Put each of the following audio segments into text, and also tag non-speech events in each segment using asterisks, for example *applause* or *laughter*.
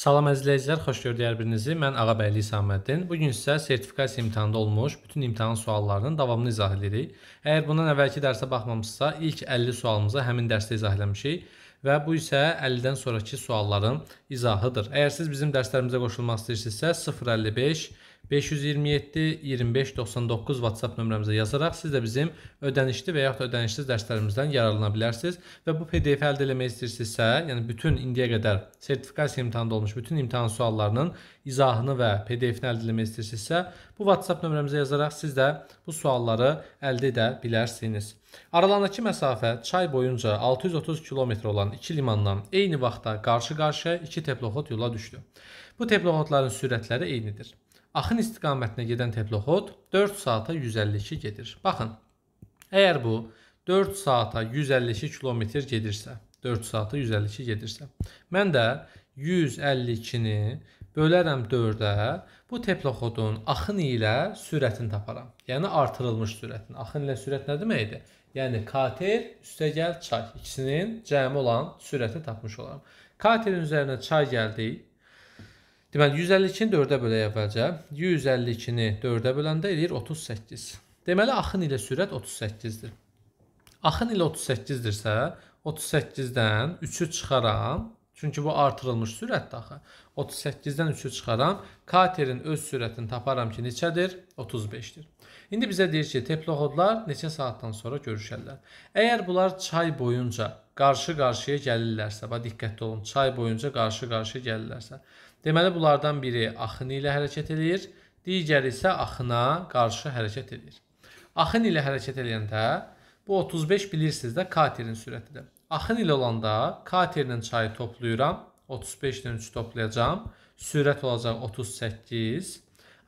Salam əzizləyicilər, xoş gördük hər birinizi. Mən Ağabəyli İsaməddin. Bu gün sizə sertifikasiya imtahanında olmuş bütün imtahan suallarının davamını izah edirik. Əgər bundan əvvəlki dərsə baxmamısınızsa, ilk 50 sualımızı həmin dərsdə izah eləmişik və bu isə 50-dən sonrakı sualların izahıdır. Əgər siz bizim dərslərimizə qoşulmaq istəyirsinizsə 055 527 25 99 WhatsApp nömrəmizə yazaraq siz də bizim ödənişli və yaxud ödənişsiz dərslərimizdən yararlana bilərsiniz və bu PDF əldə eləmək istəyirsinizsə, yəni bütün indiyə qədər sertifikasiya imtahanında olmuş bütün imtahan suallarının izahını və PDF-ni əldə eləmək istəyirsinizsə, bu WhatsApp nömrəmizə yazaraq siz də bu sualları əldə edə bilərsiniz. Aralarındakı məsafə çay boyunca 630 km olan iki limandan eyni vaxtda qarşı-qarşıya iki teploxot yola düşdü. Bu teploxotların sürətləri eynidir axın istiqamətinə gedən teploxod 4 saata 152 gedir. Baxın, əgər bu 4 saata 152 km gedirsə, 4 saata 152 gedirsə, mən də 152-ni bölərəm 4-ə, bu teploxodun axın ilə sürətini taparam. Yəni artırılmış sürətini. Axın ilə sürət nə deməkdir? Yəni kater üstəgəl çay ikisinin cəmi olan sürəti tapmış olaram. Katerin üzərinə çay gəldik. Deməli 152-ni 4-ə bölək əvvəlcə. 152-ni 4-ə böləndə eləyir 38. Deməli axın ilə sürət 38-dir. Axın ilə 38-dirsə, 38-dən 3-ü çıxaram. Çünki bu artırılmış sürətdir axı. 38-dən 3-ü çıxaram. Katerin öz sürətini taparam ki, neçədir? 35-dir. İndi bizə deyir ki, teploxodlar neçə saatdan sonra görüşərlər. Əgər bunlar çay boyunca qarşı-qarşıya gəlirlərsə, bax diqqətli olun, çay boyunca qarşı-qarşıya gəlirlərsə, Deməli bunlardan biri axını ilə hərəkət eləyir, digəri isə axına qarşı hərəkət eləyir. Axın ilə hərəkət eləyəndə bu 35 bilirsiniz də katerin sürətidir. Axın ilə olanda katerinin çayı toplayıram. 35 ilə 3 toplayacağam. Sürət olacaq 38.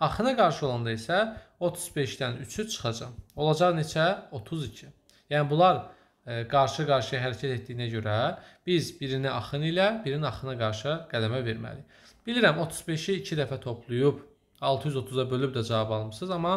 Axına qarşı olanda isə 35-dən 3-ü çıxacam. Olacaq neçə? 32. Yəni bunlar e, qarşı-qarşıya hərəkət etdiyinə görə biz birini axın ilə, birini axına qarşı qədəmə verməliyik. Bilirəm 35-i 2 dəfə toplayıb 630-a bölüb də cavab almısınız, amma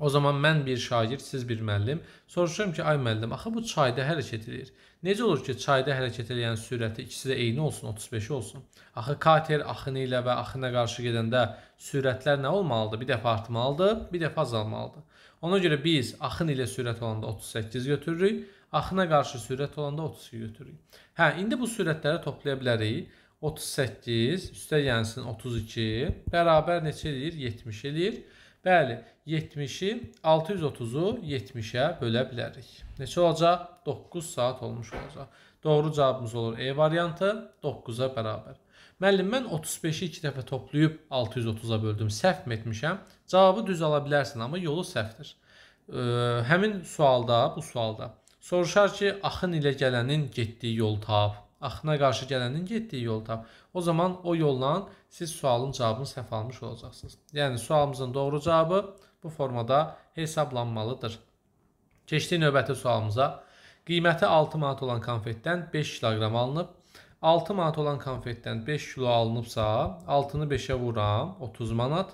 O zaman mən bir şagird, siz bir müəllim. Soruşuram ki, ay müəllim, axı bu çayda hərəkət eləyir. Necə olur ki, çayda hərəkət eləyən sürəti ikisi də eyni olsun, 35 olsun? Axı kater axını ilə və axına qarşı gedəndə sürətlər nə olmalıdır? Bir dəfə artmalıdır, bir dəfə azalmalıdır. Ona görə biz axın ilə sürət olanda 38 götürürük, axına qarşı sürət olanda 32 götürürük. Hə, indi bu sürətləri toplaya bilərik. 38 üstə gəlsin 32 bərabər neçə eləyir? 70 eləyir. Bəli, 70-i 630-u 70-ə bölə bilərik. Neçə olacaq? 9 saat olmuş olacaq. Doğru cavabımız olur E variantı 9-a bərabər. Müəllim, mən 35-i 2 dəfə toplayıb 630-a böldüm. Səhv etmişəm. Cavabı düz ala bilərsən, amma yolu səhvdir. E, həmin sualda, bu sualda soruşar ki, axın ilə gələnin getdiyi yol tap axına qarşı gələnin getdiyi yolu tap. O zaman o yolla siz sualın cavabını səhv almış olacaqsınız. Yəni sualımızın doğru cavabı bu formada hesablanmalıdır. Keçdik növbəti sualımıza. Qiyməti 6 manat olan konfetdən 5 kiloqram alınıb. 6 manat olan konfetdən 5 kilo alınıbsa, 6-nı 5-ə vuram, 30 manat.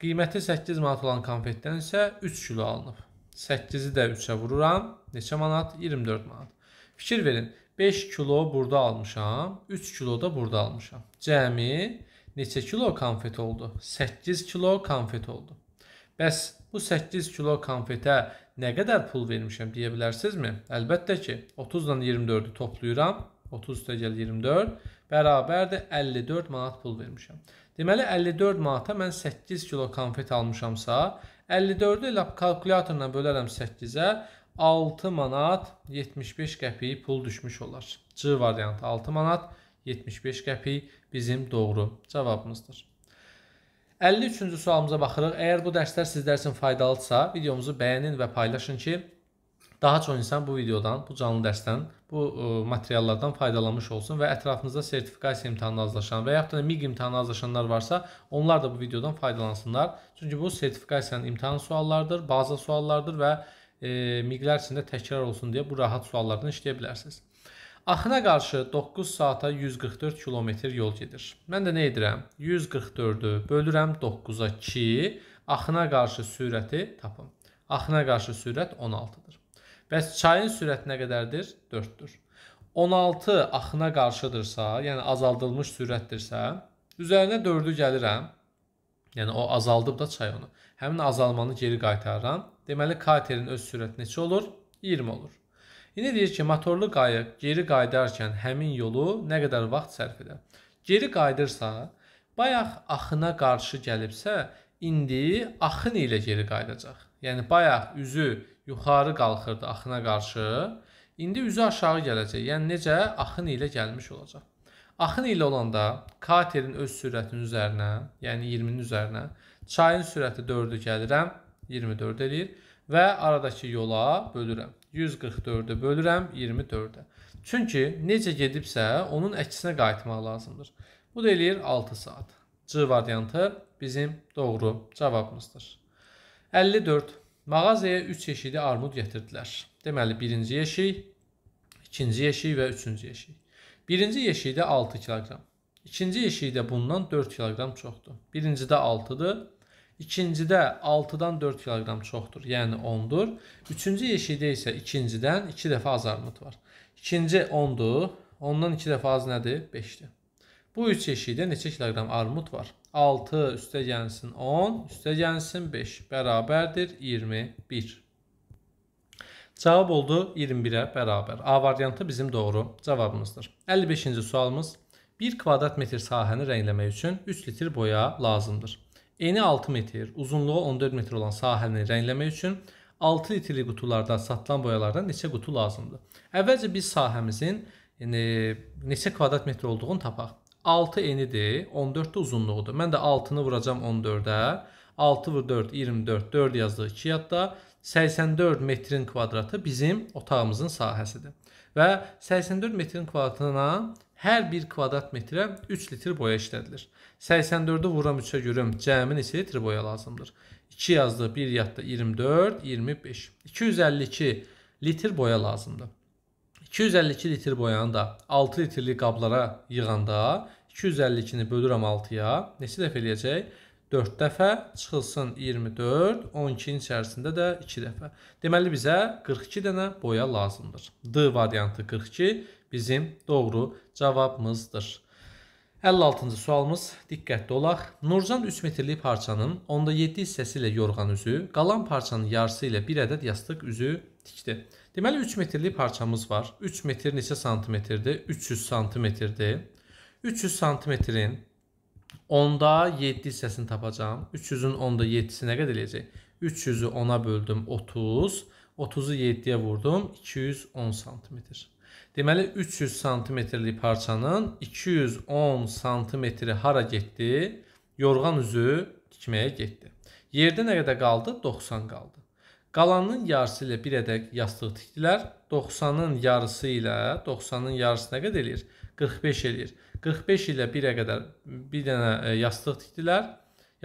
Qiyməti 8 manat olan konfetdən isə 3 kilo alınıb. 8-i də 3-ə vururam, neçə manat? 24 manat. Fikir verin, 5 kilo burada almışam. 3 kilo da burada almışam. Cəmi neçə kilo konfet oldu? 8 kilo konfet oldu. Bəs bu 8 kilo konfetə nə qədər pul vermişəm deyə bilərsinizmi? Əlbəttə ki, 30 ilə 24-ü toplayıram. 30 üstəgəl 24 bərabərdir 54 manat pul vermişəm. Deməli 54 manata mən 8 kilo konfet almışamsa, 54-ü elə kalkulyatorla bölərəm 8-ə, 6 manat 75 qəpik pul düşmüş olar. C variantı 6 manat 75 qəpik bizim doğru cavabımızdır. 53-cü sualımıza baxırıq. Əgər bu dərslər sizlər üçün faydalıdsa, videomuzu bəyənin və paylaşın ki, daha çox insan bu videodan, bu canlı dərsdən, bu ə, e, materiallardan faydalanmış olsun və ətrafınızda sertifikasiya imtahanına hazırlaşan və yaxud da MİQ imtahanına hazırlaşanlar varsa, onlar da bu videodan faydalansınlar. Çünki bu sertifikasiyanın imtahan suallarıdır, baza suallarıdır və e, miqdar içində təkrar olsun deyə bu rahat suallardan işləyə bilərsiniz. Axına qarşı 9 saata 144 kilometr yol gedir. Mən də nə edirəm? 144-ü bölürəm 9-a ki, axına qarşı sürəti tapın. Axına qarşı sürət 16-dır. Bəs çayın sürəti nə qədərdir? 4-dür. 16 axına qarşıdırsa, yəni azaldılmış sürətdirsə, üzərinə 4-ü gəlirəm. Yəni o azaldıb da çay onu. Həmin azalmanı geri qaytarıram deməli katerin öz sürəti neçə olur? 20 olur. Yenə deyir ki, motorlu qayıq geri qayıdarkən həmin yolu nə qədər vaxt sərf edər? Geri qayıdırsa, bayaq axına qarşı gəlibsə, indi axın ilə geri qayıdacaq. Yəni bayaq üzü yuxarı qalxırdı axına qarşı, indi üzü aşağı gələcək. Yəni necə axın ilə gəlmiş olacaq. Axın ilə olanda katerin öz sürətinin üzərinə, yəni 20-nin üzərinə, çayın sürəti 4-ü gəlirəm, 24 eləyir və aradakı yola bölürəm. 144-ü bölürəm 24-ə. Çünki necə gedibsə, onun əksinə qayıtmaq lazımdır. Bu da eləyir 6 saat. C variantı bizim doğru cavabımızdır. 54. Mağazaya 3 yeşikli armud gətirdilər. Deməli, birinci yeşik, ikinci yeşik və üçüncü yeşik. Birinci yeşikdə 6 kiloqram. İkinci yeşikdə bundan 4 kiloqram çoxdur. Birincidə 6-dır, İkincidə 6-dan 4 kq çoxdur, yəni 10-dur. Üçüncü yeşikdə isə ikincidən 2 iki dəfə az armud var. İkinci 10-dur, ondan 2 dəfə az nədir? 5-dir. Bu üç yeşikdə neçə kiloqram armud var? 6 üstə gəlsin 10, üstə gəlsin 5 bərabərdir 21. Cavab oldu 21-ə bərabər. A variantı bizim doğru cavabımızdır. 55-ci sualımız 1 kvadrat metr sahəni rəngləmək üçün 3 litr boya lazımdır. Eni 6 metr, uzunluğu 14 metr olan sahəlini rəngləmək üçün 6 litrli qutularda satılan boyalardan neçə qutu lazımdır? Əvvəlcə biz sahəmizin yəni, neçə kvadrat metr olduğunu tapaq. 6 enidir, 14 də uzunluğudur. Mən də 6-nı vuracam 14-ə. 6 vur 4, 24, 4 yazdığı 2 yadda 84 metrin kvadratı bizim otağımızın sahəsidir. Və 84 metrin kvadratına hər 1 kvadrat metrə 3 litr boya işlədilir. 84-ü vuram 3-ə görüm cəmi neçə litr boya lazımdır? 2 yazdı, 1 yatdı, 24, 25. 252 litr boya lazımdır. 252 litr boyanı da 6 litrli qablara yığanda 252-ni bölürəm 6-ya. Neçə dəfə eləyəcək? 4 dəfə, çıxılsın 24, 12-nin içərisində də 2 dəfə. Deməli, bizə 42 dənə boya lazımdır. D variantı 42 bizim doğru cavabımızdır. 56-cı sualımız, diqqətli olaq. Nurcan 3 metrlik parçanın 10-7 hissəsi ilə yorğan üzü, qalan parçanın yarısı ilə bir ədəd yastıq üzü tikdi. Deməli, 3 metrlik parçamız var. 3 metr neçə santimetrdir? 300 santimetrdir. 300 santimetrin 10-da 7 hissəsini tapacağam. 300-ün 10-da 7-si nə qədər eləyəcək? 300-ü 10-a böldüm 30. 30-u 7-yə vurdum 210 sm. Deməli 300 sm-lik parçanın 210 sm-i hara getdi? Yorğan üzü tikməyə getdi. Yerdə nə qədər qaldı? 90 qaldı. Qalanın yarısı ilə bir ədəd yastıq tikdilər. 90-ın yarısı ilə 90-ın yarısı nə qədər eləyir? 45 eləyir. 45 ilə 1-ə qədər bir dənə e, yastıq tikdilər.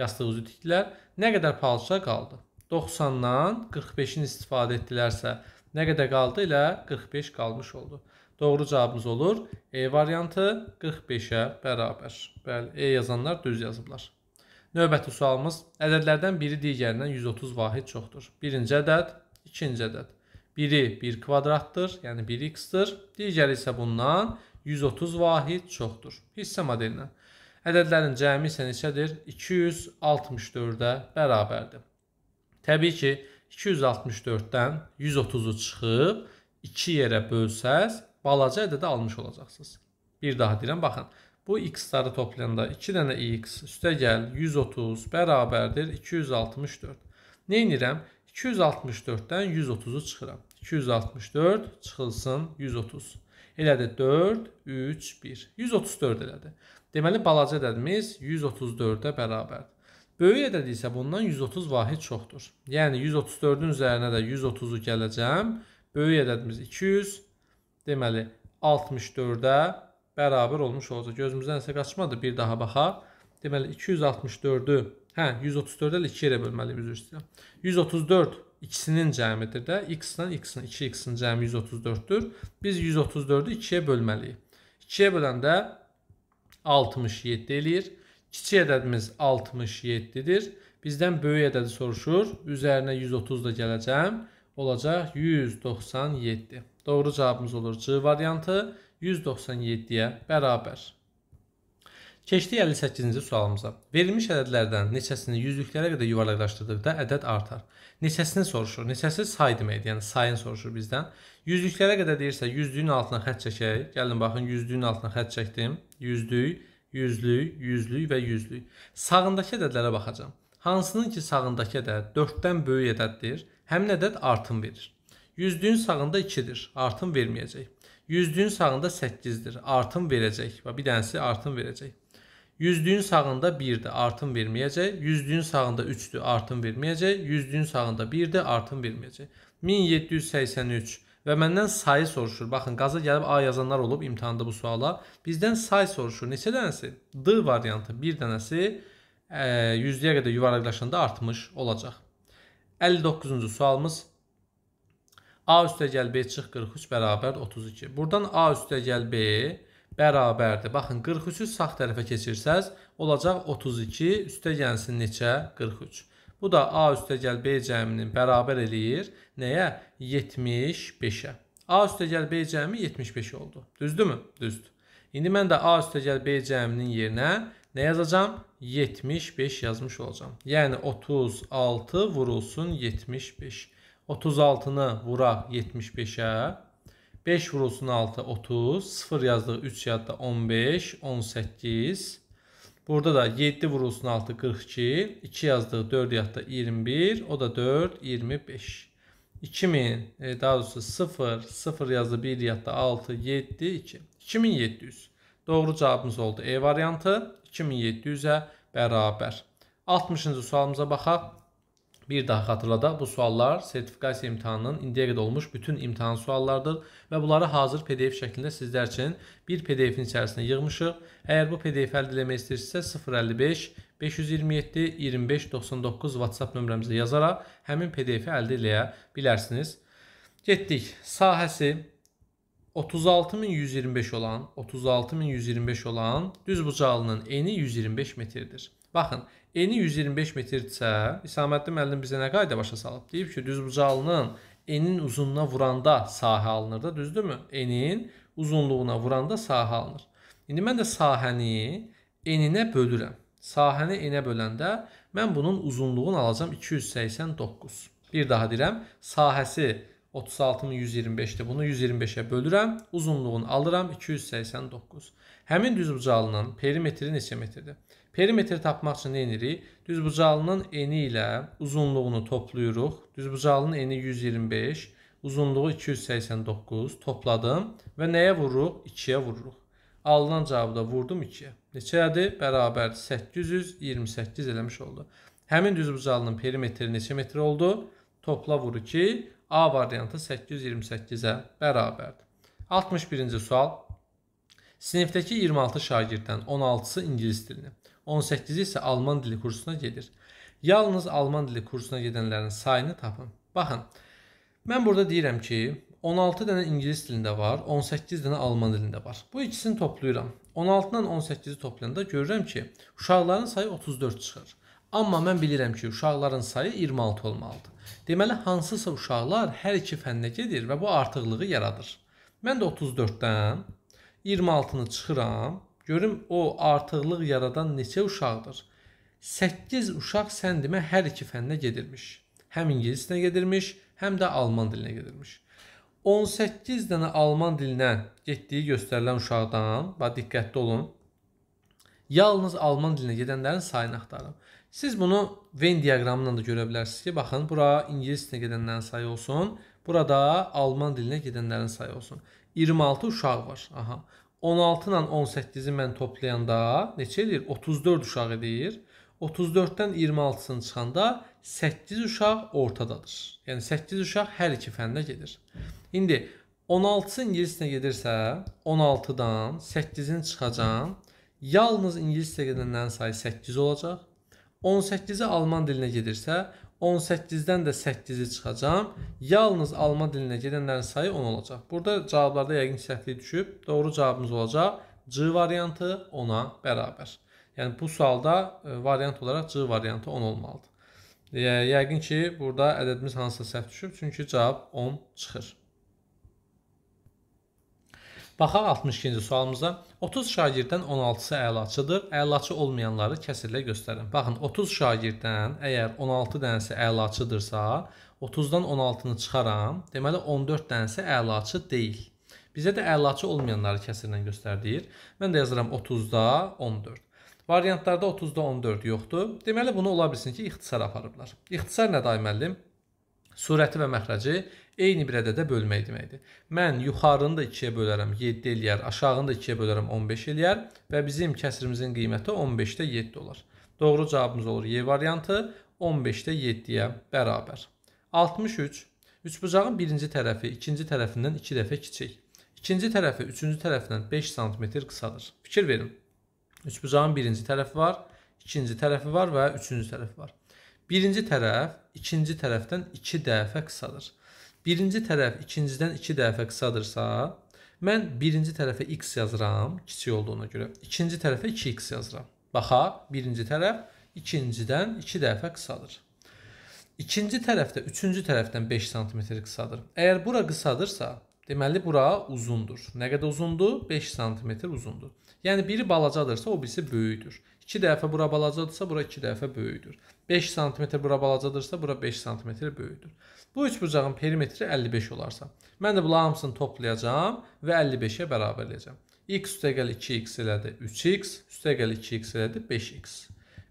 Yastıq üzü tikdilər. Nə qədər palça qaldı? 90-dan 45-in istifadə etdilərsə, nə qədər qaldı ilə 45 qalmış oldu. Doğru cavabımız olur E variantı 45-ə bərabər. Bəli, E yazanlar düz yazıblar. Növbəti sualımız ədədlərdən biri digərindən 130 vahid çoxdur. Birinci ədəd, ikinci ədəd. Biri 1 kvadratdır, yəni 1x-dir. Digəri isə bundan 1 130 vahid çoxdur. Hissə modelinə. Ədədlərin cəmi isə neçədir? 264-ə bərabərdir. Təbii ki, 264-dən 130-u çıxıb 2 yerə bölsəz, balaca ədədi almış olacaqsınız. Bir daha deyirəm, baxın. Bu x-ları toplayanda 2 dənə x üstə gəl 130 bərabərdir 264. Neynirəm? 264-dən 130-u çıxıram. 264 çıxılsın 130. Elədir 4, 3, 1. 134 elədi. Deməli, balaca ədədimiz 134-ə bərabərdir. Böyük ədəd isə bundan 130 vahid çoxdur. Yəni 134-ün üzərinə də 130-u gələcəm. Böyük ədədimiz 200. Deməli 64-ə bərabər olmuş olacaq. Gözümüzdən isə qaçmadı. Bir daha baxaq. Deməli 264-ü, hə 134-ə 2 yerə bölməliyik üzr istəyirəm. 134 ikisinin cəmidir də. X-dən X-in 2X-in cəmi 134-dür. Biz 134-ü 2-yə bölməliyik. 2-yə böləndə 67 eləyir. Kiçik ədədimiz 67-dir. Bizdən böyük ədədi soruşur. Üzərinə 130 da gələcəm. Olacaq 197. Doğru cavabımız olur C variantı 197-yə bərabər. Keçdik 58-ci sualımıza. Verilmiş ədədlərdən neçəsini yüzlüklərə qədər yuvarlaqlaşdırdıqda ədəd artar. Neçəsini soruşur. Neçəsi say deməkdir, yəni sayını soruşur bizdən. Yüzlüklərə qədər deyirsə, yüzlüyün altına xətt çəkək. Gəlin baxın, yüzlüyün altına xətt çəkdim. Yüzlük, yüzlük, yüzlük və yüzlük. Sağındakı ədədlərə baxacağam. Hansının ki sağındakı ədəd 4-dən böyük ədəddir, həmin ədəd artım verir. Yüzlüyün sağında 2-dir, artım verməyəcək. Yüzlüyün sağında 8-dir, artım verəcək və bir dənəsi artım verəcək. Yüzlüyün sağında 1-dir, artım verməyəcək. Yüzlüyün sağında 3-dür, artım verməyəcək. Yüzlüyün sağında 1-dir, artım verməyəcək. 1783 və məndən sayı soruşur. Baxın, qaza gəlib A yazanlar olub imtahanda bu suala. Bizdən say soruşur. Neçə dənəsi? D variantı bir dənəsi e, yüzlüyə qədər yuvarlaqlaşanda artmış olacaq. 59-cu sualımız A üstə gəl B çıx 43 bərabər 32. Buradan A üstə gəl B bərabərdir. Baxın 43-ü sağ tərəfə keçirsəz olacaq 32 üstə gəlsin neçə? 43. Bu da A üstəgəl B cəminin bərabər eləyir. Nəyə? 75-ə. A üstəgəl B cəmi 75 oldu. Düzdürmü? Düzdür. İndi mən də A üstəgəl B cəminin yerinə nə yazacağam? 75 yazmış olacağam. Yəni 36 vurulsun 75. 36-nı vuraq 75-ə. 5 vurulsun 6 30. 0 yazdıq 3 kağıtda 15, 18. Burada da 7 vurulsun 6 42. 2 yazdıq 4 kağıtda 21. O da 4 25. 2000 daha doğrusu 0 0 yazdı 1 yatda 6 7 2 2700. Doğru cavabımız oldu E variantı 2700-ə bərabər. 60-cı sualımıza baxaq. Bir daha xatırladaq, bu suallar sertifikasiya imtahanının indiyə qədər olmuş bütün imtahan suallarıdır və bunları hazır PDF şəklində sizlər üçün bir PDF-in içərisinə yığmışıq. Əgər bu PDF əldə eləmək istəyirsinizsə 055 527 2599 WhatsApp nömrəmizə yazaraq həmin PDF-i əldə eləyə bilərsiniz. Getdik. Sahəsi 36125 olan, 36125 olan düz bucağının eni 125 metrdir. Baxın, Eni 125 metrdirsə, İslamətdin müəllim bizə nə qayda başa salıb? Deyib ki, düzbucağlının enin uzunluğuna vuranda sahə alınır da, düzdürmü? Enin uzunluğuna vuranda sahə alınır. İndi mən də sahəni eninə bölürəm. Sahəni enə böləndə mən bunun uzunluğunu alacam 289. Bir daha deyirəm, sahəsi 36125-dir. Bunu 125-ə bölürəm, uzunluğunu alıram 289. Həmin düzbucağlının perimetri neçə metrdir? Perimetri tapmaq üçün nə edirik? Düzbucağlının eni ilə uzunluğunu toplayırıq. Düzbucağlının eni 125, uzunluğu 289 topladım və nəyə vururuq? 2-yə vururuq. Alınan cavabı da vurdum 2-yə. Neçədir? Bərabər 828 eləmiş oldu. Həmin düzbucağlının perimetri neçə metr oldu? Topla vur 2. A variantı 828-ə bərabərdir. 61-ci sual. Sinifdəki 26 şagirddən 16-sı ingilis dilini, 18-i isə alman dili kursuna gedir. Yalnız alman dili kursuna gedənlərin sayını tapın. Baxın, mən burada deyirəm ki, 16 dənə ingilis dilində var, 18 dənə alman dilində var. Bu ikisini toplayıram. 16-dan 18-i toplayanda görürəm ki, uşaqların sayı 34 çıxır. Amma mən bilirəm ki, uşaqların sayı 26 olmalıdır. Deməli, hansısa uşaqlar hər iki fənnə gedir və bu artıqlığı yaradır. Mən də 34-dən 26-nı çıxıram Görüm o artıqlıq yaradan neçə uşaqdır? 8 uşaq sən demə hər iki fənnə gedirmiş. Həm ingilis dilinə gedirmiş, həm də alman dilinə gedirmiş. 18 dənə alman dilinə getdiyi göstərilən uşaqdan, bax diqqətli olun. Yalnız alman dilinə gedənlərin sayını axtarın. Siz bunu Venn diaqramından da görə bilərsiniz ki, baxın bura ingilis dilinə gedənlərin sayı olsun, burada alman dilinə gedənlərin sayı olsun. 26 uşaq var. Aha. 16 ilə 18-i mən toplayanda neçə eləyir? 34 uşaq edir. 34-dən 26-sını çıxanda 8 uşaq ortadadır. Yəni 8 uşaq hər iki fəndə gedir. İndi 16-sı ingiliscə gedirsə, 16-dan 8-ini çıxacağam. Yalnız ingiliscə gedənlərin sayı 8 olacaq. 18-i alman dilinə gedirsə, 18-dən də 8-i çıxacam. Yalnız alma dilinə gedənlərin sayı 10 olacaq. Burada cavablarda yəqin səhvlik düşüb. Doğru cavabımız olacaq C variantı 10-a bərabər. Yəni bu sualda e, variant olaraq C variantı 10 olmalıdır. Yəqin ki, burada ədədimiz hansısa səhv düşüb, çünki cavab 10 çıxır. Baxaq 62-ci sualımıza. 30 şagirddən 16-sı əlaçıdır. Əlaçı olmayanları kəsirlə göstərin. Baxın, 30 şagirddən əgər 16 dənəsi əlaçıdırsa, 30-dan 16-nı çıxaram. Deməli 14 dənəsi əlaçı deyil. Bizə də əlaçı olmayanları kəsirlə göstər deyir. Mən də yazıram 30-da 14. Variantlarda 30-da 14 yoxdur. Deməli bunu ola bilsin ki, ixtisar aparıblar. İxtisar nədir ay müəllim? Surəti və məxrəci Eyni bir ədədə bölmək deməkdir. Mən yuxarını da 2-yə bölərəm, 7 eləyər, aşağını da 2-yə bölərəm, 15 eləyər və bizim kəsrimizin qiyməti 15-də 7 olar. Doğru cavabımız olur Y variantı 15-də 7-yə bərabər. 63 üçbucağın birinci tərəfi ikinci tərəfindən 2 iki dəfə kiçik. İkinci tərəfi üçüncü tərəfindən 5 sm qısadır. Fikir verin. Üçbucağın birinci tərəfi var, ikinci tərəfi var və üçüncü tərəfi var. Birinci tərəf ikinci tərəfdən 2 iki dəfə qısadır birinci tərəf ikincidən 2 iki dəfə qısadırsa, mən birinci tərəfə x yazıram, kiçik olduğuna görə. İkinci tərəfə 2x yazıram. Baxaq, birinci tərəf ikincidən 2 iki dəfə qısadır. İkinci tərəfdə üçüncü tərəfdən 5 sm qısadır. Əgər bura qısadırsa, deməli bura uzundur. Nə qədər uzundur? 5 sm uzundur. Yəni biri balacadırsa, o birisi böyükdür. 2 dəfə bura balacadırsa, bura 2 dəfə böyükdür. 5 sm bura balacadırsa, bura 5 sm böyükdür. Bu üçbucağın perimetri 55 olarsa, mən də bunların hamısını toplayacağam və 55-ə bərabərləyəcəm. x üstəgəl 2x elədi 3x, üstəgəl 2x elədi 5x.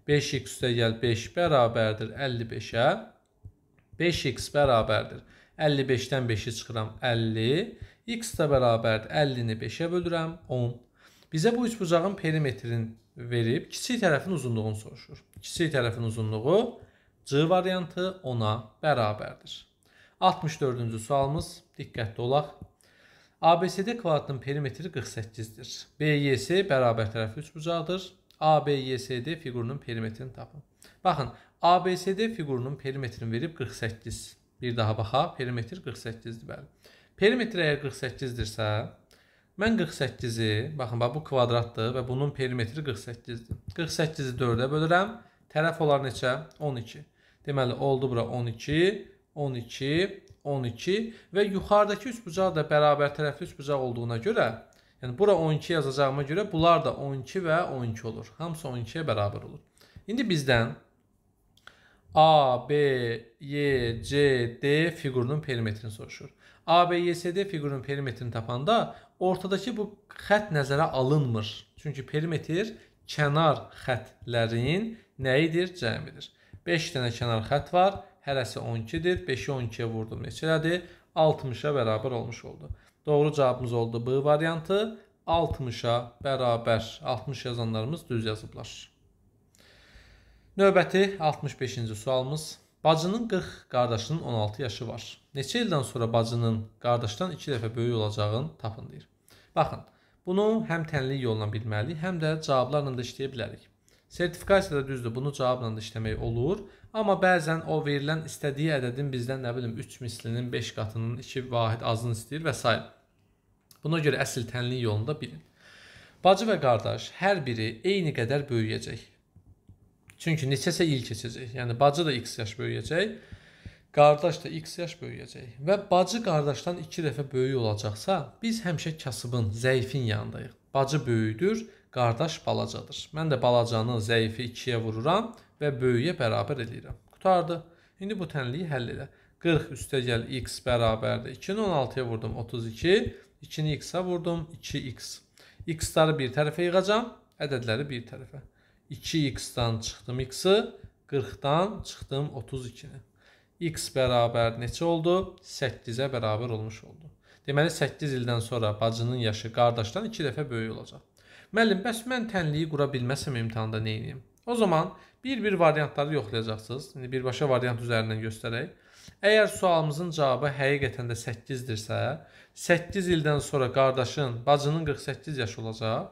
5x üstəgəl 5 bərabərdir 55-ə. 5x bərabərdir 55-dən 5-i çıxıram 50. x də bərabərdir 50-ni 5-ə bölürəm 10. Bizə bu üçbucağın perimetrini verib kiçik tərəfin uzunluğunu soruşur. Kiçik tərəfin uzunluğu C variantı 10-a bərabərdir. 64-cü sualımız, diqqətli olaq. ABCD kvadratının perimetri 48-dir. BYS bərabər tərəfli üçbucaqdır. ABYSD fiqurunun perimetrini tapın. Baxın, ABCD fiqurunun perimetrini verib 48. Bir daha baxaq, perimetr 48-dir, bəli. Perimetr əgər 48-dirsə, mən 48-i, baxın, bax bu kvadratdır və bunun perimetri 48-dir. 48-i 4-ə bölürəm. Tərəf olar neçə? 12. Deməli oldu bura 12 12, 12 və yuxarıdakı üçbucaq da bərabər tərəfli üçbucaq olduğuna görə, yəni bura 12 yazacağıma görə bunlar da 12 və 12 olur. Hamısı 12-yə bərabər olur. İndi bizdən A, B, Y, C, D fiqurunun perimetrini soruşur. A, B, Y, C, D fiqurunun perimetrini tapanda ortadakı bu xətt nəzərə alınmır. Çünki perimetr kənar xətlərin nəyidir? Cəmidir. 5 dənə kənar xətt var hərəsi 12-dir. 5-i 12-yə vurdum neçələdir? 60-a bərabər olmuş oldu. Doğru cavabımız oldu B variantı. 60-a bərabər 60 yazanlarımız düz yazıblar. Növbəti 65-ci sualımız. Bacının 40, qardaşının 16 yaşı var. Neçə ildən sonra bacının qardaşdan 2 dəfə böyük olacağını tapın deyir. Baxın, bunu həm tənlik yolla bilməliyik, həm də cavablarla da işləyə bilərik. Sertifikasiyada düzdür, bunu cavabla da işləmək olur. Amma bəzən o verilən istədiyi ədədin bizdən nə bilim 3 mislinin, 5 qatının, 2 vahid azını istəyir və s. Buna görə əsl tənlik yolunda bilin. Bacı və qardaş hər biri eyni qədər böyüyəcək. Çünki neçəsə il keçəcək. Yəni bacı da x yaş böyüyəcək, qardaş da x yaş böyüyəcək və bacı qardaşdan 2 dəfə böyük olacaqsa, biz həmişə kasıbın, zəifin yanındayıq. Bacı böyüdür, qardaş balacadır. Mən də balacanı, zəifi 2-yə vururam və böyüyə bərabər eləyirəm. Qutardı. İndi bu tənliyi həll elə. 40 üstə gəl x bərabərdir. 2-ni 16-ya vurdum 32, 2-ni x-a vurdum 2x. x-ları bir tərəfə yığacam, ədədləri bir tərəfə. 2x-dan çıxdım x-i, 40-dan çıxdım 32-ni. x bərabər neçə oldu? 8-ə bərabər olmuş oldu. Deməli 8 ildən sonra bacının yaşı qardaşdan 2 dəfə böyük olacaq. Müəllim, bəs mən tənliyi qura bilməsəm imtahanda nə edeyim? O zaman Bir-bir variantları yoxlayacaqsınız. İndi birbaşa variant üzərindən göstərək. Əgər sualımızın cavabı həqiqətən də 8-dirsə, 8 ildən sonra qardaşın, bacının 48 yaşı olacaq,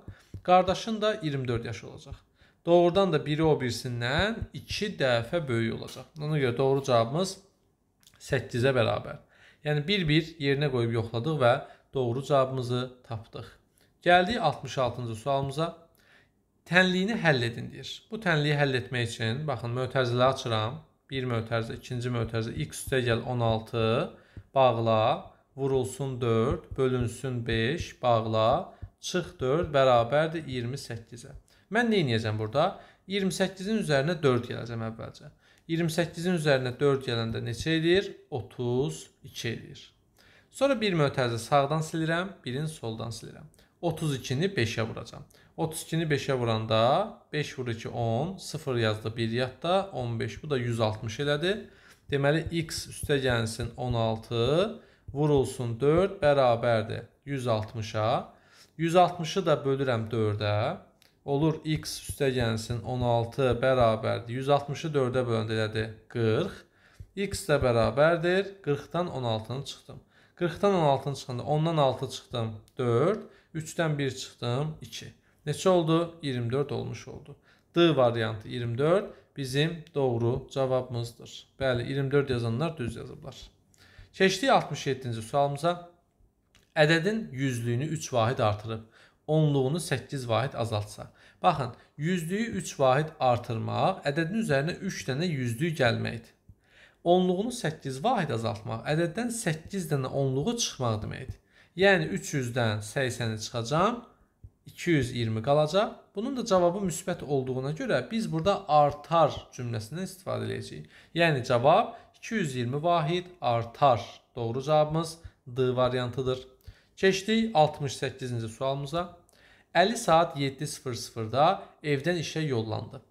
qardaşın da 24 yaşı olacaq. Doğrudan da biri o birisindən 2 dəfə böyük olacaq. Ona görə doğru cavabımız 8-ə bərabər. Yəni bir-bir yerinə qoyub yoxladıq və doğru cavabımızı tapdıq. Gəldik 66-cı sualımıza tənliyini həll edin deyir. Bu tənliyi həll etmək üçün baxın mötərizələri açıram. 1 mötərizə, ikinci mötərizə x üstə gəl 16 bağla, vurulsun 4, bölünsün 5 bağla, çıx 4 bərabərdir 28-ə. Mən nə edəcəm burada? 28-in üzərinə 4 gələcəm əvvəlcə. 28-in üzərinə 4 gələndə neçə edir? 32 edir. Sonra bir mötərizə sağdan silirəm, birini soldan silirəm. 32-ni 5-ə vuracam. 32-ni 5-ə vuranda 5 vur 2 10, 0 yazdı 1 yadda 15. Bu da 160 elədi. Deməli x üstə gəlsin 16, vurulsun 4 bərabərdir 160-a. 160-ı da bölürəm 4-ə. Olur x üstə gəlsin 16 bərabərdir 160-ı 4-ə böləndə elədi 40. x də bərabərdir 40-dan 16-nı çıxdım. 40-dan 16-nı çıxanda 10-dan 6 çıxdım 4. 3'ten 1 çıxdım 2. Neçə oldu? 24 olmuş oldu. D variantı 24 bizim doğru cavabımızdır. Bəli 24 yazanlar düz yazıblar. Keçdik 67-ci sualımıza. Ədədin yüzlüyünü 3 vahid artırıb, onluğunu 8 vahid azaltsa. Baxın, yüzlüyü 3 vahid artırmaq ədədin üzərinə 3 dənə yüzlük gəlməkdir. Onluğunu 8 vahid azaltmaq ədəddən 8 dənə onluğu çıxmaq deməkdir. Yəni 300-dən 80-i çıxacam. 220 qalacaq. Bunun da cavabı müsbət olduğuna görə biz burada artar cümləsindən istifadə edəcəyik. Yəni cavab 220 vahid artar. Doğru cavabımız D variantıdır. Keçdik 68-ci sualımıza. Əli saat 7:00-da evdən işə yollandı.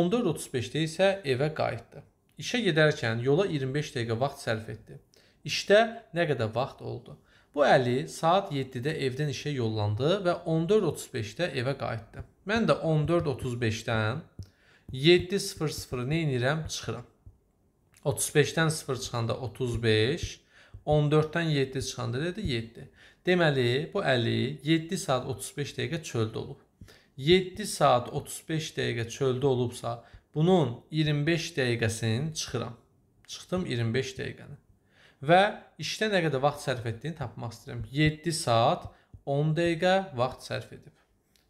14:35-də isə evə qayıtdı. İşə gedərkən yola 25 dəqiqə vaxt sərf etdi. İşdə nə qədər vaxt oldu? Bu əli saat 7-də evdən işə yollandı və 14.35-də evə qayıtdı. Mən də 14.35-dən 7.00-ı neynirəm? Çıxıram. 35-dən 0 çıxanda 35, 14-dən 7 çıxanda dedi 7. Deməli, bu əli 7 saat 35 dəqiqə çöldə olub. 7 saat 35 dəqiqə çöldə olubsa, bunun 25 dəqiqəsini çıxıram. Çıxdım 25 dəqiqəni və işdə nə qədər vaxt sərf etdiyini tapmaq istəyirəm. 7 saat 10 dəqiqə vaxt sərf edib.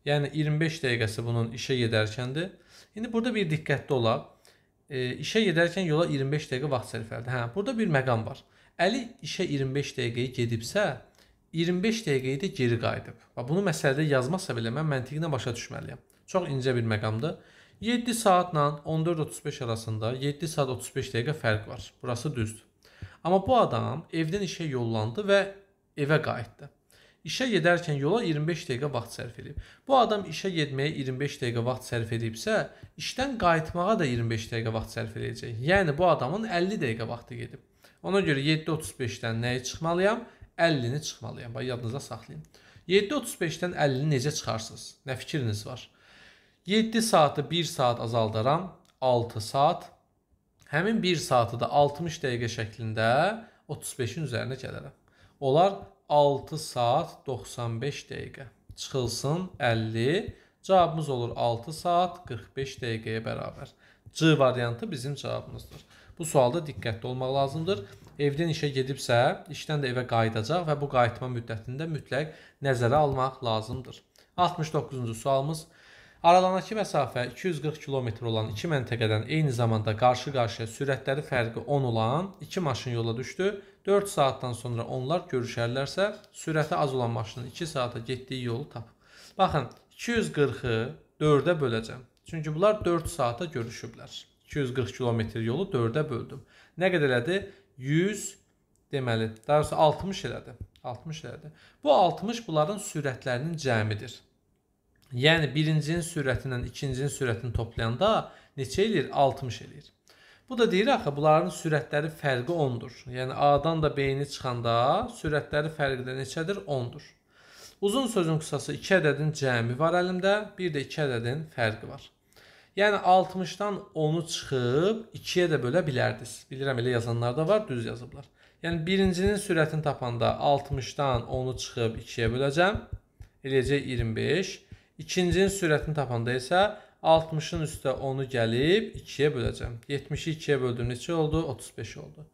Yəni 25 dəqiqəsi bunun işə gedərkəndir. İndi burada bir diqqətli olaq. E, işə gedərkən yola 25 dəqiqə vaxt sərf elədi. Hə, burada bir məqam var. Əli işə 25 dəqiqəyə gedibsə, 25 dəqiqəyə də geri qayıdıb. Və bunu məsələdə yazmasa belə mən məntiqinə başa düşməliyəm. Çox incə bir məqamdır. 7 saatla 14:35 arasında 7 saat 35 dəqiqə fərq var. Burası düzdür. Amma bu adam evdən işə yollandı və evə qayıtdı. İşə gedərkən yola 25 dəqiqə vaxt sərf edib. Bu adam işə getməyə 25 dəqiqə vaxt sərf edibsə, işdən qayıtmağa da 25 dəqiqə vaxt sərf edəcək. Yəni bu adamın 50 dəqiqə vaxtı gedib. Ona görə 7:35-dən nəyə çıxmalıyam? 50-ni çıxmalıyam. Bax yadınıza saxlayın. 7:35-dən 50-ni necə çıxarsınız? Nə fikriniz var? 7 saatı 1 saat azaldaram, 6 saat həmin 1 saatı da 60 dəqiqə şəklində 35-in üzərinə gələrəm. Olar 6 saat 95 dəqiqə. Çıxılsın 50, cavabımız olur 6 saat 45 dəqiqəyə bərabər. C variantı bizim cavabımızdır. Bu sualda diqqətli olmaq lazımdır. Evdən işə gedibsə, işdən də evə qayıdacaq və bu qayıtma müddətində mütləq nəzərə almaq lazımdır. 69-cu sualımız Aralanakı məsafə 240 km olan iki məntəqədən eyni zamanda qarşı-qarşıya sürətləri fərqi 10 olan iki maşın yola düşdü. 4 saatdan sonra onlar görüşərlərsə, sürəti az olan maşının 2 saata getdiyi yolu tap. Baxın, 240-ı 4-ə böləcəm. Çünki bunlar 4 saata görüşüblər. 240 km yolu 4-ə böldüm. Nə qədər elədi? 100 deməli, daha doğrusu 60 elədi. 60 elədi. Bu 60 bunların sürətlərinin cəmidir. Yəni birincinin sürətindən ikincinin sürətini toplayanda neçə eləyir? 60 eləyir. Bu da deyir axı bunların sürətləri fərqi 10-dur. Yəni A-dan da B-ni çıxanda sürətləri fərqi də neçədir? 10-dur. Uzun sözün qısası 2 ədədin cəmi var əlimdə, bir də 2 ədədin fərqi var. Yəni 60-dan 10-u çıxıb 2-yə də bölə bilərdiniz. Bilirəm elə yazanlar da var, düz yazıblar. Yəni birincinin sürətini tapanda 60-dan 10-u çıxıb 2-yə böləcəm. Eləyəcək 25. İkincinin sürətini tapanda isə 60-ın üstə 10-u gəlib 2-yə böləcəm. 70-i 2-yə böldüm neçə oldu? 35 oldu.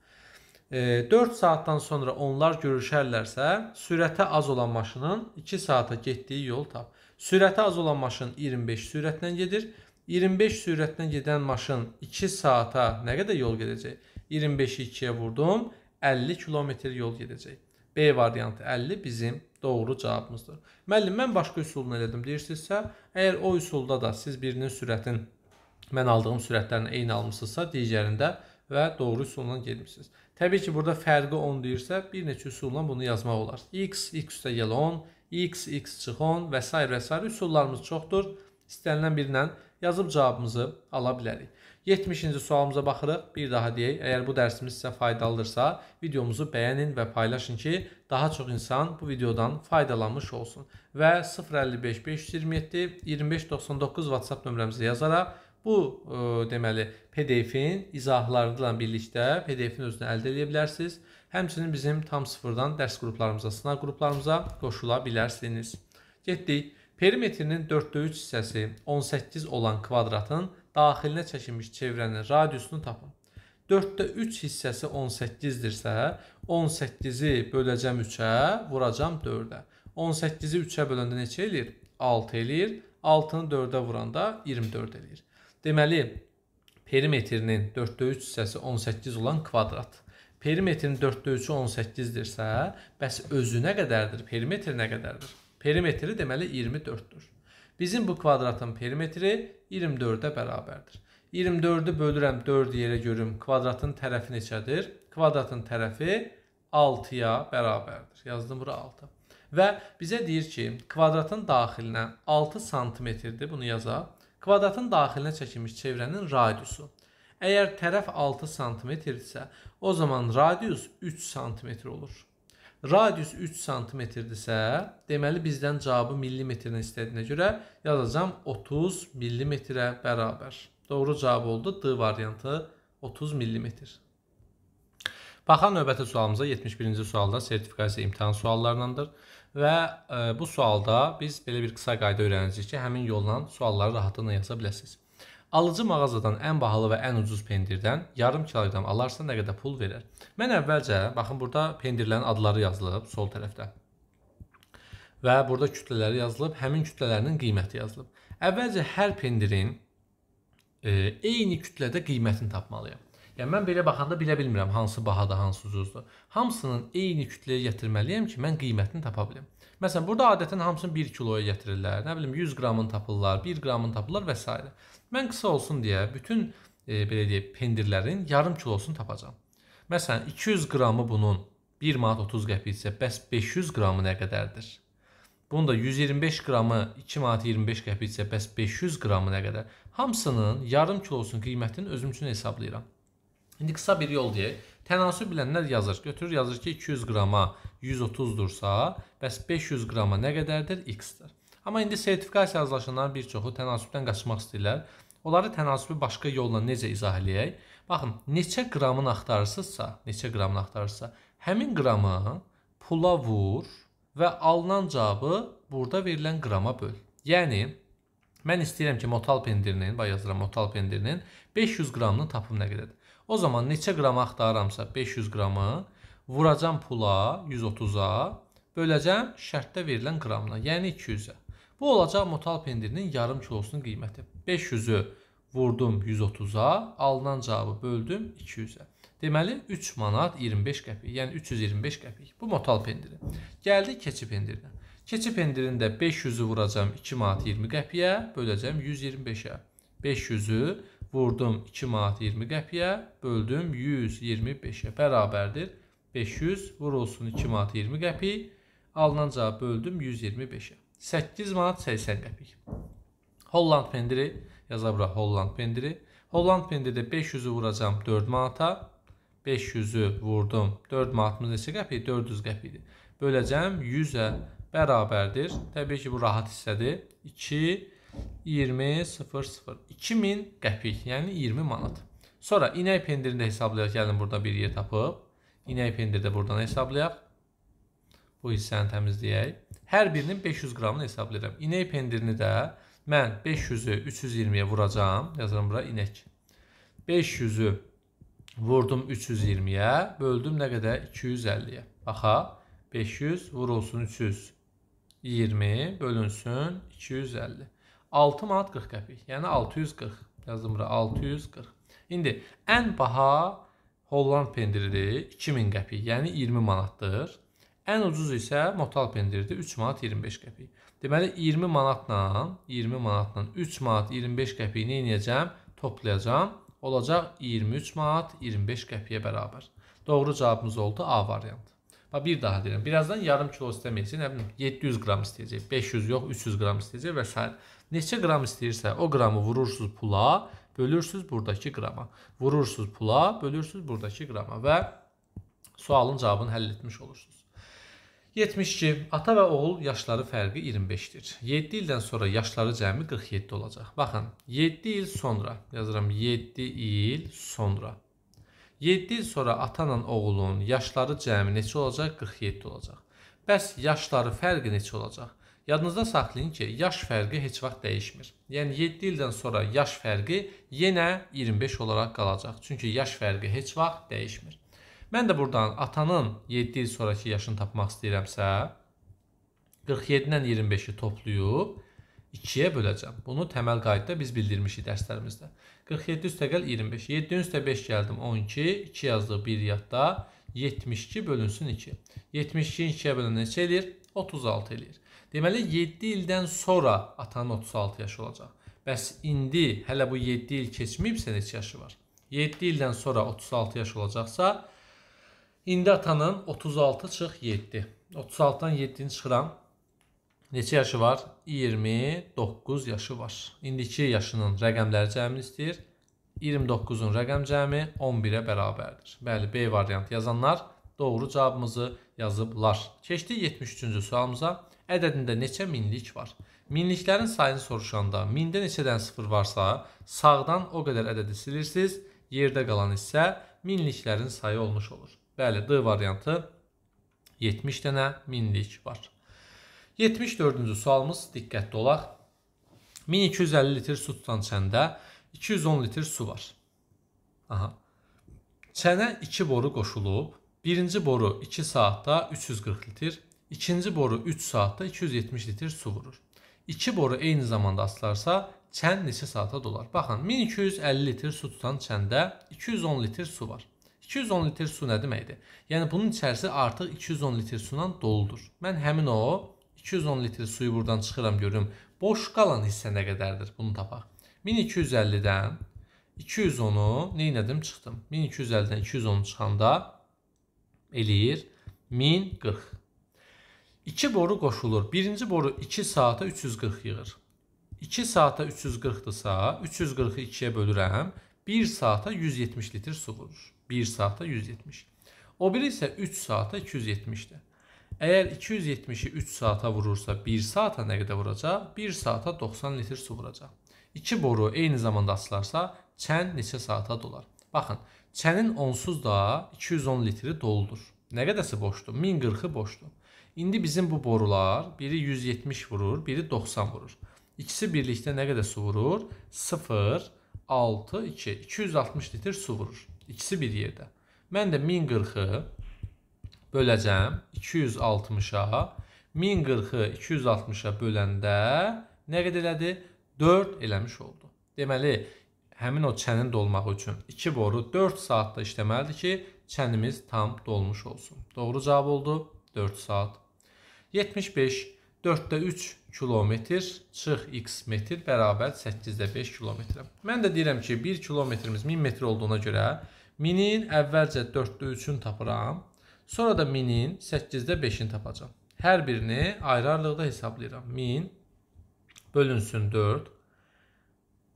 E, 4 saatdan sonra onlar görüşərlərsə, sürəti az olan maşının 2 saata getdiyi yol tap. Sürəti az olan maşın 25 sürətlə gedir. 25 sürətlə gedən maşın 2 saata nə qədər yol gedəcək? 25-i 2-yə vurdum, 50 kilometr yol gedəcək. B variantı 50 bizim doğru cavabımızdır. Müəllim, mən başqa üsulla elədim deyirsinizsə, əgər o üsulda da siz birinin sürətin mən aldığım sürətlərin eyni almısınızsa, digərində və doğru üsulla getmisiniz. Təbii ki, burada fərqi 10 deyirsə, bir neçə üsulla bunu yazmaq olar. X, X üstəgəl 10, X, X çıx 10 və s. və s. üsullarımız çoxdur. İstənilən birindən yazıb cavabımızı ala bilərik. 70-ci sualımıza baxırıq. Bir daha deyək, əgər bu dərsimiz sizə faydalıdırsa, videomuzu bəyənin və paylaşın ki, daha çox insan bu videodan faydalanmış olsun. Və 055 527 2599 WhatsApp nömrəmizə yazaraq bu ə, e, deməli PDF-in izahları ilə birlikdə PDF-in özünü əldə edə bilərsiniz. Həmçinin bizim tam sıfırdan dərs qruplarımıza, sınaq qruplarımıza qoşula bilərsiniz. Getdik. Perimetrinin 4-3 hissəsi 18 olan kvadratın daxilinə çəkilmiş çevrənin radiusunu tapın. 4-də 3 hissəsi 18-dirsə, 18-i böləcəm 3-ə, vuracam 4-ə. 18-i 3-ə böləndə neçə eləyir? 6 eləyir. 6-nı 4-ə vuranda 24 eləyir. Deməli, perimetrinin 4-də 3 hissəsi 18 olan kvadrat. Perimetrin 4-də 3-ü 18-dirsə, bəs özü nə qədərdir? Perimetr nə qədərdir? Perimetri deməli 24-dür. Bizim bu kvadratın perimetri 24-ə bərabərdir. 24-ü bölürəm 4 yerə görüm. Kvadratın tərəfi neçədir? Kvadratın tərəfi 6-ya bərabərdir. Yazdım bura 6. Və bizə deyir ki, kvadratın daxilinə 6 santimetrdir. Bunu yazaq. Kvadratın daxilinə çəkilmiş çevrənin radiusu. Əgər tərəf 6 santimetr isə, o zaman radius 3 santimetr olur. Radius 3 santimetrdirsə, deməli bizdən cavabı millimetrinə istədiyinə görə yazacam 30 millimetrə bərabər. Doğru cavab oldu D variantı 30 millimetr. Baxan növbəti sualımıza 71-ci sualda sertifikasiya imtahan suallarındandır. Və e, bu sualda biz belə bir qısa qayda öyrənəcəyik ki, həmin yolla sualları rahatlıqla yaza biləsiniz. Alıcı mağazadan ən bahalı və ən ucuz pendirdən yarım kiloqram alarsa nə qədər pul verər? Mən əvvəlcə, baxın burada pendirlərin adları yazılıb sol tərəfdə. Və burada kütlələri yazılıb, həmin kütlələrinin qiyməti yazılıb. Əvvəlcə hər pendirin e, eyni kütlədə qiymətini tapmalıyam. Yəni mən belə baxanda bilə bilmirəm hansı bahadır, hansı ucuzdur. Hamısının eyni kütləyə gətirməliyəm ki, mən qiymətini tapa bilim. Məsələn, burada adətən hamısını 1 kiloya gətirirlər. Nə bilim 100 qramın tapırlar, 1 qramın tapırlar və s. Mən qısa olsun deyə bütün e, belə deyək, pendirlərin yarım kilosunu tapacağam. Məsələn, 200 qramı bunun 1 manat 30 qəpik isə bəs 500 qramı nə qədərdir? Bunun da 125 qramı 2 manat 25 qəpik isə bəs 500 qramı nə qədər? Hamısının yarım kilosunun qiymətini özüm üçün hesablayıram. İndi qısa bir yol deyək. Tənasüb bilənlər yazır. Götürür yazır ki, 200 qrama 130-dursa, bəs 500 qrama nə qədərdir? X-dir. Amma indi sertifikasiya razılaşanların bir çoxu tənasübdən qaçmaq istəyirlər. Onları tənasübü başqa yolla necə izah eləyək? Baxın, neçə qramın axtarırsınızsa, neçə qramın axtarırsınızsa, həmin qramı pula vur və alınan cavabı burada verilən qrama böl. Yəni mən istəyirəm ki, motal pendirinin, bax yazıram motal pendirinin 500 qramını tapım nə qədərdir. O zaman neçə qram axtarıramsa 500 qramı vuracam pula 130-a, böləcəm şərtdə verilən qramla, yəni 200-ə. Bu olacaq motal pendirinin yarım kilosunun qiyməti. 500-ü vurdum 130-a, alınan cavabı böldüm 200-ə. Deməli 3 manat 25 qəpik, yəni 325 qəpik. Bu motal pendiri. Gəldik keçi pendirinə. Keçi pendirində 500-ü vuracam 2 manat 20 qəpiyə, böləcəm 125-ə. 500-ü vurdum 2 manat 20 qəpiyə, böldüm 125-ə bərabərdir. 500 vurulsun 2 manat 20 qəpik, alınan cavabı böldüm 125-ə. 8 manat 80 qəpik. Holland pendiri, yaza bura Holland pendiri. Holland pendirdə 500-ü vuracam 4 manata. 500-ü vurdum. 4 manatımız neçə qəpik? 400 qəpikdir. Böləcəm 100-ə bərabərdir. Təbii ki, bu rahat hissədir. 2 20.00 2000 qəpik, yəni 20 manat. Sonra inək pendirini də hesablayaq. Gəlin burada bir yer tapıb. İnək pendiri də buradan hesablayaq. Bu hissəni təmizləyək. Hər birinin 500 qramını hesablayıram. İnək pendirini də mən 500-ü 320-yə vuracağam. Yazıram bura inək. 500-ü vurdum 320-yə, böldüm nə qədər? 250-yə. Baxa, 500 vurulsun 320, bölünsün 250. 6 manat 40 qəpik. Yəni 640. Yazdım bura 640. İndi ən baha Holland pendiridir 2000 qəpik, yəni 20 manatdır. Ən ucuz isə motal pendiridir 3 manat 25 qəpik. Deməli 20 manatla 20 manatla 3 manat 25 qəpiyi nə edəcəm? Toplayacağam. Olacaq 23 manat 25 qəpiyə bərabər. Doğru cavabımız oldu A variantı. Bax bir daha deyirəm. Birazdan yarım kilo istəməyəcək, nə bilim 700 qram istəyəcək, 500 yox 300 qram istəyəcək və s. Neçə qram istəyirsə, o qramı vurursunuz pula, bölürsüz buradakı qrama. Vurursunuz pula, bölürsüz buradakı qrama və sualın cavabını həll etmiş olursunuz. 72. Ata və oğul yaşları fərqi 25-dir. 7 ildən sonra yaşları cəmi 47 olacaq. Baxın, 7 il sonra, yazıram 7 il sonra. 7 il sonra atanla oğulun yaşları cəmi neçə olacaq? 47 olacaq. Bəs yaşları fərqi neçə olacaq? Yadınızda saxlayın ki, yaş fərqi heç vaxt dəyişmir. Yəni 7 ildən sonra yaş fərqi yenə 25 olaraq qalacaq. Çünki yaş fərqi heç vaxt dəyişmir. Mən də buradan atanın 7 il sonrakı yaşını tapmaq istəyirəmsə, 47-dən 25-i toplayıb 2-yə böləcəm. Bunu təməl qaydda biz bildirmişik dərslərimizdə. 47 üstəqəl 25. 7 üstə 5 gəldim 12. 2 yazdıq 1 yadda. 72 bölünsün 2. 72-nin 2-yə bölünən neçə eləyir? 36 eləyir. Deməli 7 ildən sonra atanın 36 yaşı olacaq. Bəs indi hələ bu 7 il keçməyibsə neçə yaşı var? 7 ildən sonra 36 yaş olacaqsa, indi atanın 36 çıx 7. 36-dan 7-ni çıxıram. Neçə yaşı var? 29 yaşı var. İndiki yaşının rəqəmləri cəmini istəyir. 29-un rəqəm cəmi 11-ə bərabərdir. Bəli, B variantı yazanlar doğru cavabımızı yazıblar. Keçdik 73-cü sualımıza ədədində neçə minlik var? Minliklərin sayını soruşanda mində neçədən sıfır varsa, sağdan o qədər ədədi silirsiniz, yerdə qalan isə minliklərin sayı olmuş olur. Bəli, D variantı 70 dənə minlik var. 74-cü sualımız diqqətli olaq. 1250 litr su tutan çəndə 210 litr su var. Aha. Çənə 2 boru qoşulub. Birinci boru 2 saatda 340 litr, İkinci boru 3 saatda 270 litr su vurur. İki boru eyni zamanda açılarsa çən neçə saata dolar? Baxın, 1250 litr su tutan çəndə 210 litr su var. 210 litr su nə deməkdir? Yəni bunun içərisi artıq 210 litr suyla doludur. Mən həmin o 210 litr suyu buradan çıxıram görüm. Boş qalan hissə nə qədərdir? Bunu tapaq. 1250-dən 210-u nə etdim? Çıxdım. 1250-dən 210-u çıxanda eləyir 1040. İki boru qoşulur. Birinci boru 2 saata 340 yığır. 2 saata 340-dırsa, 340-ı 2-yə bölürəm. 1 saata 170 litr su vurur. 1 saata 170. O biri isə 3 saata 270-dir. Əgər 270-i 3 saata vurursa, 1 saata nə qədər vuracaq? 1 saata 90 litr su vuracaq. 2 boru eyni zamanda açılarsa, çən neçə saata dolar? Baxın, çənin onsuz da 210 litri doldur. Nə qədəsi boşdur? 1040-ı boşdur. İndi bizim bu borular biri 170 vurur, biri 90 vurur. İkisi birlikdə nə qədər su vurur? 0, 6, 2, 260 litr su vurur. İkisi bir yerdə. Mən də 1040-ı böləcəm 260-a. 1040-ı 260-a böləndə nə qədər elədi? 4 eləmiş oldu. Deməli, həmin o çənin dolması üçün 2 boru 4 saatda işləməlidir ki, çənimiz tam dolmuş olsun. Doğru cavab oldu 4 saat. 75 4-də 3 kilometr çıx x metr bərabər 8-də 5 kilometrə. Mən də deyirəm ki, 1 kilometrimiz 1000 metr olduğuna görə 1000-in əvvəlcə 4-də 3-ünü tapıram. Sonra da 1000-in 8-də 5-ini tapacağam. Hər birini ayrı-ayrılıqda hesablayıram. 1000 bölünsün 4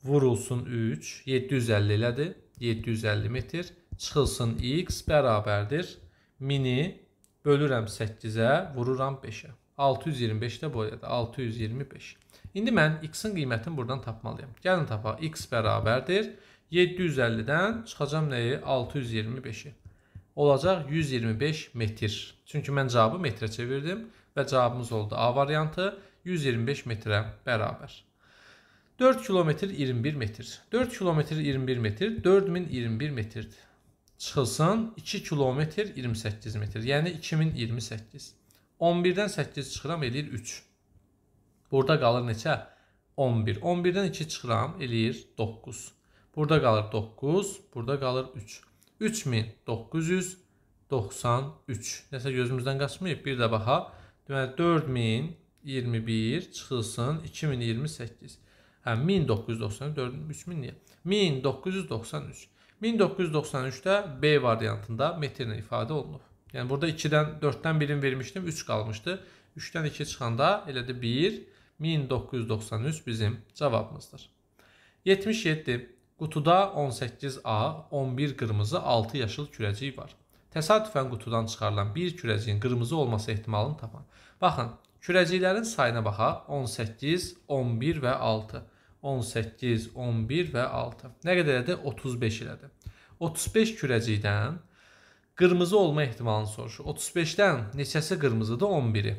vurulsun 3 750 elədir. 750 metr çıxılsın x bərabərdir 1000-i Bölürəm 8-ə, vururam 5-ə. 625 də boydadır. 625. İndi mən x-in qiymətini buradan tapmalıyam. Gəlin tapaq. x bərabərdir. 750-dən çıxacam nəyi? 625-i. Olacaq 125 metr. Çünki mən cavabı metrə çevirdim və cavabımız oldu A variantı 125 metrə bərabər. 4 kilometr 21 metr. 4 kilometr 21 metr 4021 metrdir çıxılsın 2 kilometr 28 metr. Yəni 2028. 11-dən 8 çıxıram eləyir 3. Burada qalır neçə? 11. 11-dən 2 çıxıram eləyir 9. Burada qalır 9, burada qalır 3. 3993. Nəsə gözümüzdən qaçmayıb. Bir də baxa. Deməli 4021 çıxılsın 2028. Hə 1994 3000 niyə? 1993. 1993-də B variantında metrlə ifadə olunub. Yəni burada 2-dən 4-dən 1-in vermişdim, 3 qalmışdı. 3-dən 2 çıxanda elədi 1. 1993 bizim cavabımızdır. 77. Qutuda 18 ağ, 11 qırmızı, 6 yaşıl kürəcik var. Təsadüfən qutudan çıxarılan bir kürəciyin qırmızı olması ehtimalını tapan. Baxın, kürəciklərin sayına baxaq. 18, 11 və 6. 18, 11 və 6. Nə qədər elədi? 35 elədi. 35 kürəcikdən qırmızı olma ehtimalını soruşur. 35-dən neçəsi qırmızıdır? 11-i.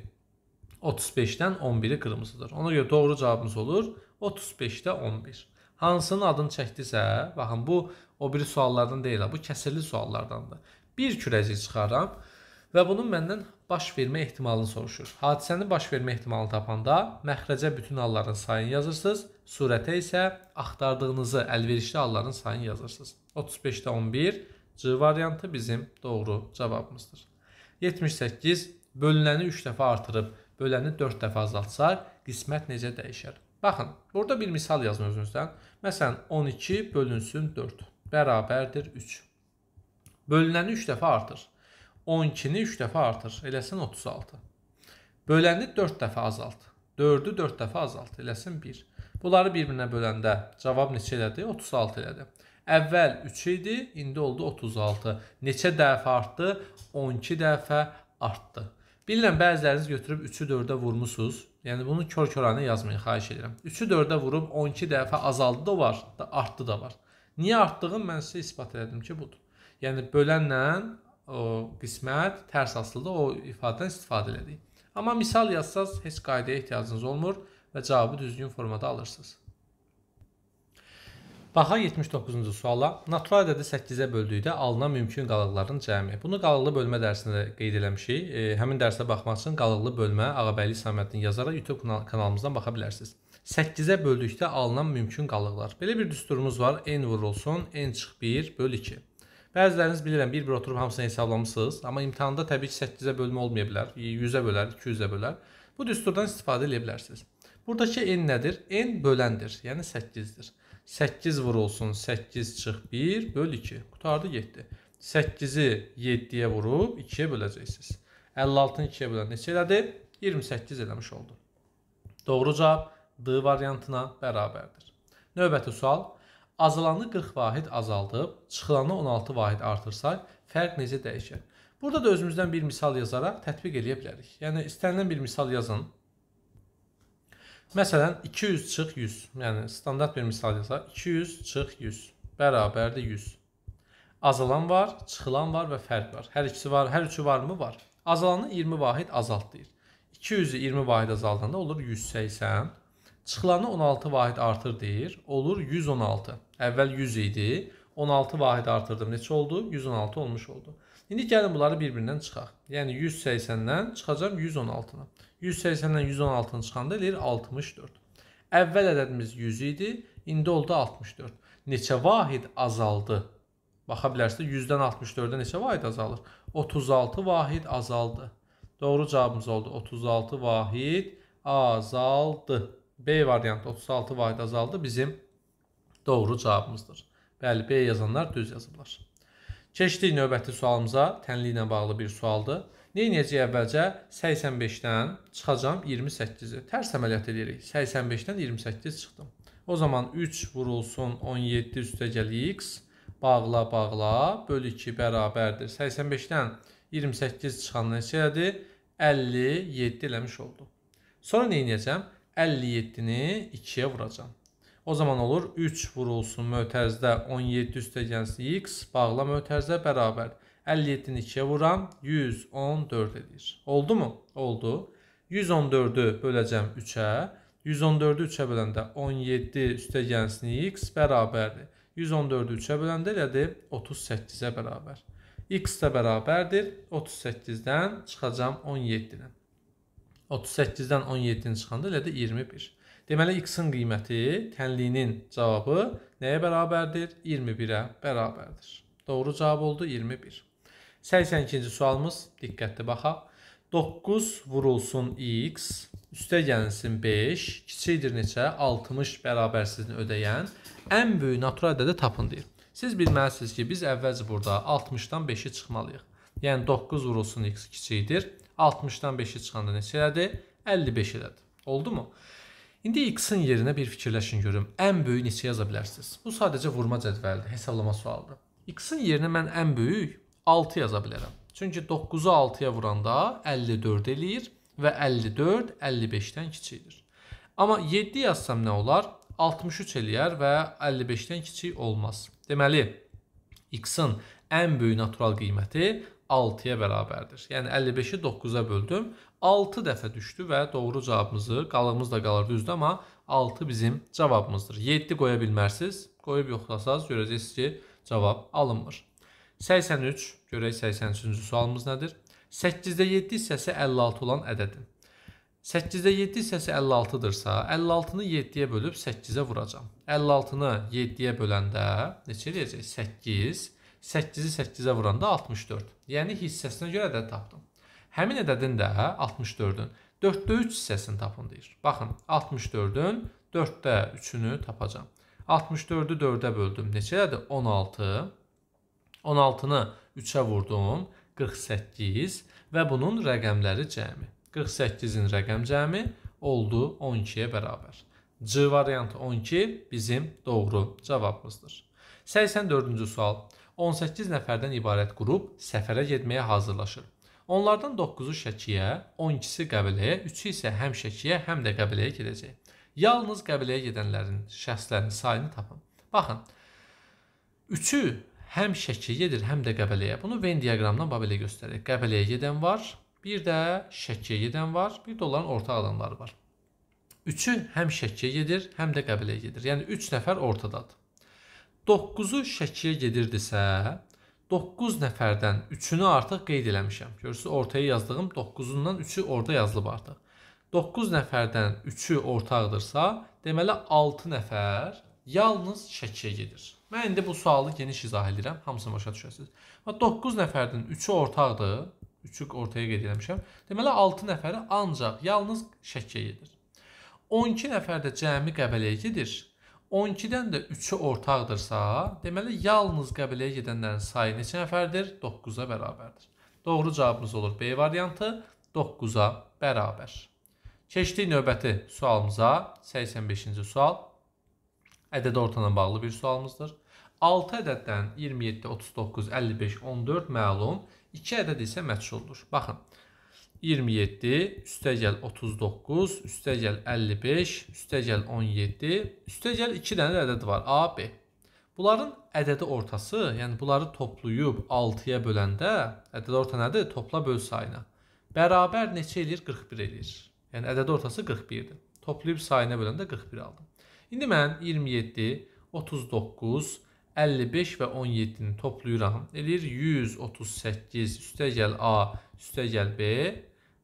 35-dən 11-i qırmızıdır. Ona görə doğru cavabımız olur 35-də 11. Hansının adını çəkdisə, baxın bu o biri suallardan deyil, bu kəsirli suallardandır. Bir kürəcik çıxaram və bunun məndən baş vermə ehtimalını soruşur. Hadisənin baş vermə ehtimalını tapanda məxrəcə bütün halların sayını yazırsınız, surətə isə axtardığınızı əlverişli halların sayını yazırsınız. 35-də 11 C variantı bizim doğru cavabımızdır. 78 bölünəni 3 dəfə artırıb böləni 4 dəfə azaltsaq qismət necə dəyişər? Baxın, burada bir misal yazın özünüzdən. Məsələn, 12 bölünsün 4 bərabərdir 3. Bölünəni 3 dəfə artır. 12-ni 3 dəfə artır. Eləsin 36. Böləni 4 dəfə azalt. 4-ü 4 dəfə azalt. Eləsin 1. Bunları bir-birinə böləndə cavab neçə elədi? 36 elədi. Əvvəl 3 idi, indi oldu 36. Neçə dəfə artdı? 12 dəfə artdı. Bilirəm bəziləriniz götürüb 3-ü 4-ə vurmusunuz. Yəni bunu kör-köranə yazmayın, xahiş edirəm. 3-ü 4-ə vurub 12 dəfə azaldı da var, da artdı da var. Niyə artdığını mən sizə isbat elədim ki, budur. Yəni bölənlə o qismət tərs asıldı, o ifadədən istifadə elədik. Amma misal yazsaz heç qaydaya ehtiyacınız olmur və cavabı düzgün formada alırsınız. Baxa 79-cu suala. Natural ədədi 8-ə böldükdə alınan mümkün qalıqların cəmi. Bunu qalıqlı bölmə dərsində qeyd eləmişik. E, həmin dərsə baxmaq üçün qalıqlı bölmə Ağabəyli Səməddin yazaraq YouTube kanalımızdan baxa bilərsiniz. 8-ə böldükdə alınan mümkün qalıqlar. Belə bir düsturumuz var. n vurulsun, n çıx 1 böl 2. Bəziləriniz bilirəm, bir-bir oturub hamısını hesablamısınız, amma imtahanda təbii ki 8-ə bölmə olmaya bilər, 100-ə e, bölər, 200-ə bölər. Bu düsturdan istifadə edə bilərsiniz. Buradakı n nədir? n böləndir, yəni 8-dir. 8 vurulsun, 8 çıx 1, böl 2, qutardı 7. 8-i 7-yə vurub 2-yə böləcəksiniz. 56-nı 2-yə bölən neçə elədi? 28 eləmiş oldu. Doğru cavab D variantına bərabərdir. Növbəti sual azalanı 40 vahid azaldıb, çıxılanı 16 vahid artırsaq, fərq necə dəyişər? Burada da özümüzdən bir misal yazaraq tətbiq eləyə bilərik. Yəni, istənilən bir misal yazın. Məsələn, 200 çıx 100. Yəni, standart bir misal yazaraq, 200 çıx 100 bərabərdir 100. Azalan var, çıxılan var və fərq var. Hər ikisi var, hər üçü varmı? Var. Azalanı 20 vahid azalt deyir. 200-ü 20 vahid azaldanda olur 180. Çıxılanı 16 vahid artır deyir. Olur 116. Əvvəl 100 idi. 16 vahid artırdım. Neçə oldu? 116 olmuş oldu. İndi gəlin bunları bir-birindən çıxaq. Yəni 180-dən çıxacam 116-na. 180-dən 116-nı çıxanda eləyir 64. Əvvəl ədədimiz 100 idi, indi oldu 64. Neçə vahid azaldı? Baxa bilərsiniz, 100-dən 64-də neçə vahid azalır? 36 vahid azaldı. Doğru cavabımız oldu. 36 vahid azaldı. B variantı 36 vahid azaldı. Bizim doğru cavabımızdır. Bəli, B yazanlar düz yazıblar. Keçdik növbəti sualımıza. Tənli ilə bağlı bir sualdır. Neynəcək əvvəlcə 85-dən çıxacam 28-i. Tərs əməliyyat edirik. 85-dən 28 çıxdım. O zaman 3 vurulsun 17 üstə gəl x. Bağla bağla. Böl 2 bərabərdir. 85-dən 28 çıxan neçədir? 57 eləmiş oldu. Sonra neynəcəm? 57-ni 2-yə vuracam. O zaman olur 3 vurulsun mötərizdə 17 üstəgəns x bağla mötərizə bərabər. 57-ni 2-yə vuram 114 edir. Oldu mu? Oldu. 114-ü böləcəm 3-ə. 114-ü 3-ə böləndə 17 üstəgənsini x bərabərdir. 114-ü 3-ə böləndə elədir 38-ə bərabər. x də bərabərdir 38-dən çıxacam 17-dən. 38-dən 17-ni çıxanda elə də 21. Deməli x-in qiyməti tənliyinin cavabı nəyə bərabərdir? 21-ə bərabərdir. Doğru cavab oldu 21. 82-ci sualımız diqqətli baxaq. 9 vurulsun x, üstə gəlinsin 5, kiçikdir neçə? 60 bərabərsizini ödəyən ən böyük natural ədədi tapın deyir. Siz bilməlisiniz ki, biz əvvəlcə burada 60-dan 5-i çıxmalıyıq. Yəni 9 vurulsun x kiçikdir. 60-dan 5-i çıxanda neçə elədi? 55 elədi. Oldu mu? İndi x-in yerinə bir fikirləşin görüm. Ən böyük neçə yaza bilərsiniz? Bu sadəcə vurma cədvəlidir, hesablama sualıdır. X-in yerinə mən ən böyük 6 yaza bilərəm. Çünki 9-u 6-ya vuranda 54 eləyir və 54 55-dən kiçikdir. Amma 7 yazsam nə olar? 63 eləyər və 55-dən kiçik olmaz. Deməli, x-in ən böyük natural qiyməti 6-ya bərabərdir. Yəni 55-i 9-a böldüm. 6 dəfə düşdü və doğru cavabımızı, qalığımız da qalır düzdür, amma 6 bizim cavabımızdır. 7 qoya bilmərsiniz. Qoyub yoxlasanız görəcəksiniz ki, cavab alınmır. 83, görək 83-cü sualımız nədir? 8-də 7 hissəsi 56 olan ədədir. 8-də 7 hissəsi 56-dırsa, 56-nı 7-yə bölüb 8-ə vuracam. 56-nı 7-yə böləndə neçə eləyəcək? 8 8-i 8-ə vuranda 64. Yəni hissəsinə görə ədəd tapdım. Həmin ədədin də 64-ün 4-də 3 hissəsini tapın deyir. Baxın, 64-ün 4-də 3-ünü tapacağam. 64-ü 4-ə böldüm. Neçədədir? 16. 16-nı 3-ə vurdum. 48 və bunun rəqəmləri cəmi. 48-in rəqəm cəmi oldu 12-yə bərabər. C variantı 12 bizim doğru cavabımızdır. 84-cü sual. 18 nəfərdən ibarət qrup səfərə getməyə hazırlaşır. Onlardan 9-u Şəkiyə, 12-si Qəbiləyə, 3-ü isə həm Şəkiyə, həm də Qəbiləyə gedəcək. Yalnız Qəbiləyə gedənlərin şəxslərin sayını tapın. Baxın. 3-ü həm Şəkiyə gedir, həm də Qəbiləyə. Bunu Venn diaqramından Babelə göstərir. Qəbiləyə gedən var, bir də Şəkiyə gedən var, bir də onların ortaq adamları var. Üçü həm Şəkiyə gedir, həm də Qəbiləyə gedir. Yəni 3 nəfər ortadadır. 9-u Şəkiyə gedirdisə, 9 nəfərdən 3-ünü artıq qeyd eləmişəm. Görürsüz, ortaya yazdığım 9-undan 3-ü orada yazılıb artıq. 9 nəfərdən 3-ü ortaqdırsa, deməli 6 nəfər yalnız Şəkiyə gedir. Mən indi bu sualı geniş izah edirəm, hamısını başa düşəsiniz. 9 nəfərdən 3-ü ortaqdır. 3-ü ortaya qeyd eləmişəm. Deməli 6 nəfəri ancaq yalnız Şəkiyə gedir. 12 nəfər də cəmi Qəbələyə gedir. 12-dən də 3-ü ortaqdırsa, deməli yalnız qəbiləyə gedənlərin sayı neçə nəfərdir? 9-a bərabərdir. Doğru cavabımız olur B variantı 9-a bərabər. Keçdik növbəti sualımıza. 85-ci sual. Ədəd ortana bağlı bir sualımızdır. 6 ədəddən 27, 39, 55, 14 məlum, 2 ədəd isə məçhuldur. Baxın, 27 üstəgəl 39 üstəgəl 55 üstəgəl 17 üstəgəl 2 dənə ədəd var A, B. Bunların ədədi ortası, yəni bunları toplayıb 6-ya böləndə ədəd orta nədir? Topla böl sayına. Bərabər neçə eləyir? 41 eləyir. Yəni ədədi ortası 41-dir. Toplayıb sayına böləndə 41 aldım. İndi mən 27, 39, 55 və 17-ni toplayıram. Eləyir 138 üstəgəl A üstəgəl B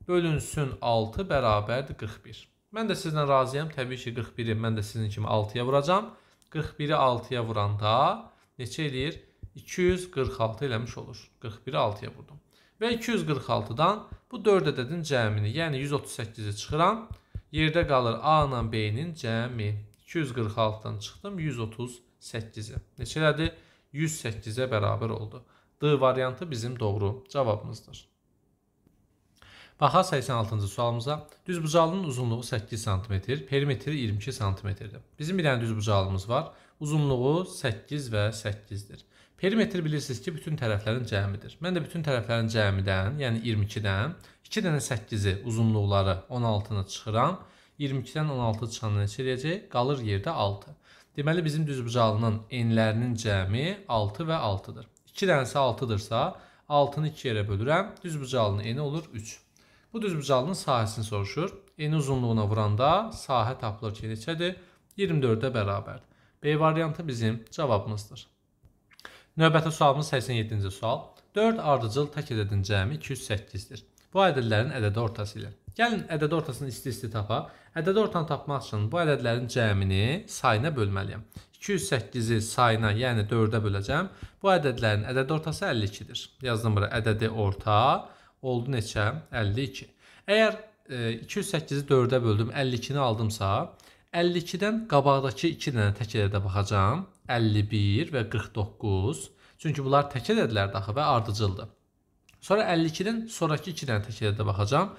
bölünsün 6 bərabərdir 41. Mən də sizlə razıyam. Təbii ki, 41-i mən də sizin kimi 6-ya vuracam. 41-i 6-ya vuranda neçə eləyir? 246 eləmiş olur. 41-i 6-ya vurdum. Və 246-dan bu 4 ədədin cəmini, yəni 138-i çıxıram. Yerdə qalır A ilə B-nin cəmi. 246-dan çıxdım 138-i. Neçələdir? 108-ə bərabər oldu. D variantı bizim doğru cavabımızdır. Baxaq 86-cı sualımıza. Düzbucağının uzunluğu 8 sm, perimetri 22 sm-dir. Bizim bir dənə düzbucağımız var. Uzunluğu 8 və 8-dir. Perimetr bilirsiniz ki, bütün tərəflərin cəmidir. Mən də bütün tərəflərin cəmidən, yəni 22-dən 2 dənə 8-i uzunluqları 16-nı çıxıram. 22-dən 16 çıxanı neçə eləyəcək? Qalır yerdə 6. Deməli bizim düzbucağının enlərinin cəmi 6 və 6-dır. 2 dənəsi 6-dırsa, 6-nı 2 yerə bölürəm. Düzbucağının eni olur 3. Bu düzbucağlının sahəsini soruşur. Eni uzunluğuna vuranda sahə tapılır ki, neçədir? 24-ə bərabərdir. B variantı bizim cavabımızdır. Növbəti sualımız 87-ci sual. 4 ardıcıl tək ədədin cəmi 208-dir. Bu ədədlərin ədədi ortası ilə. Gəlin ədədi ortasını isti-isti tapa. Ədədi ortanı tapmaq üçün bu ədədlərin cəmini sayına bölməliyəm. 208-i sayına, yəni 4-ə böləcəm. Bu ədədlərin ədədi ortası 52-dir. Yazdım bura ədədi orta oldu neçə? 52. Əgər e, 208-i 4-ə böldüm, 52-ni aldımsa, 52-dən qabaqdakı 2 dənə tək ədədə baxacağam. 51 və 49. Çünki bunlar tək ədədlərdir axı və ardıcıldır. Sonra 52-dən sonrakı 2 dənə tək ədədə baxacağam.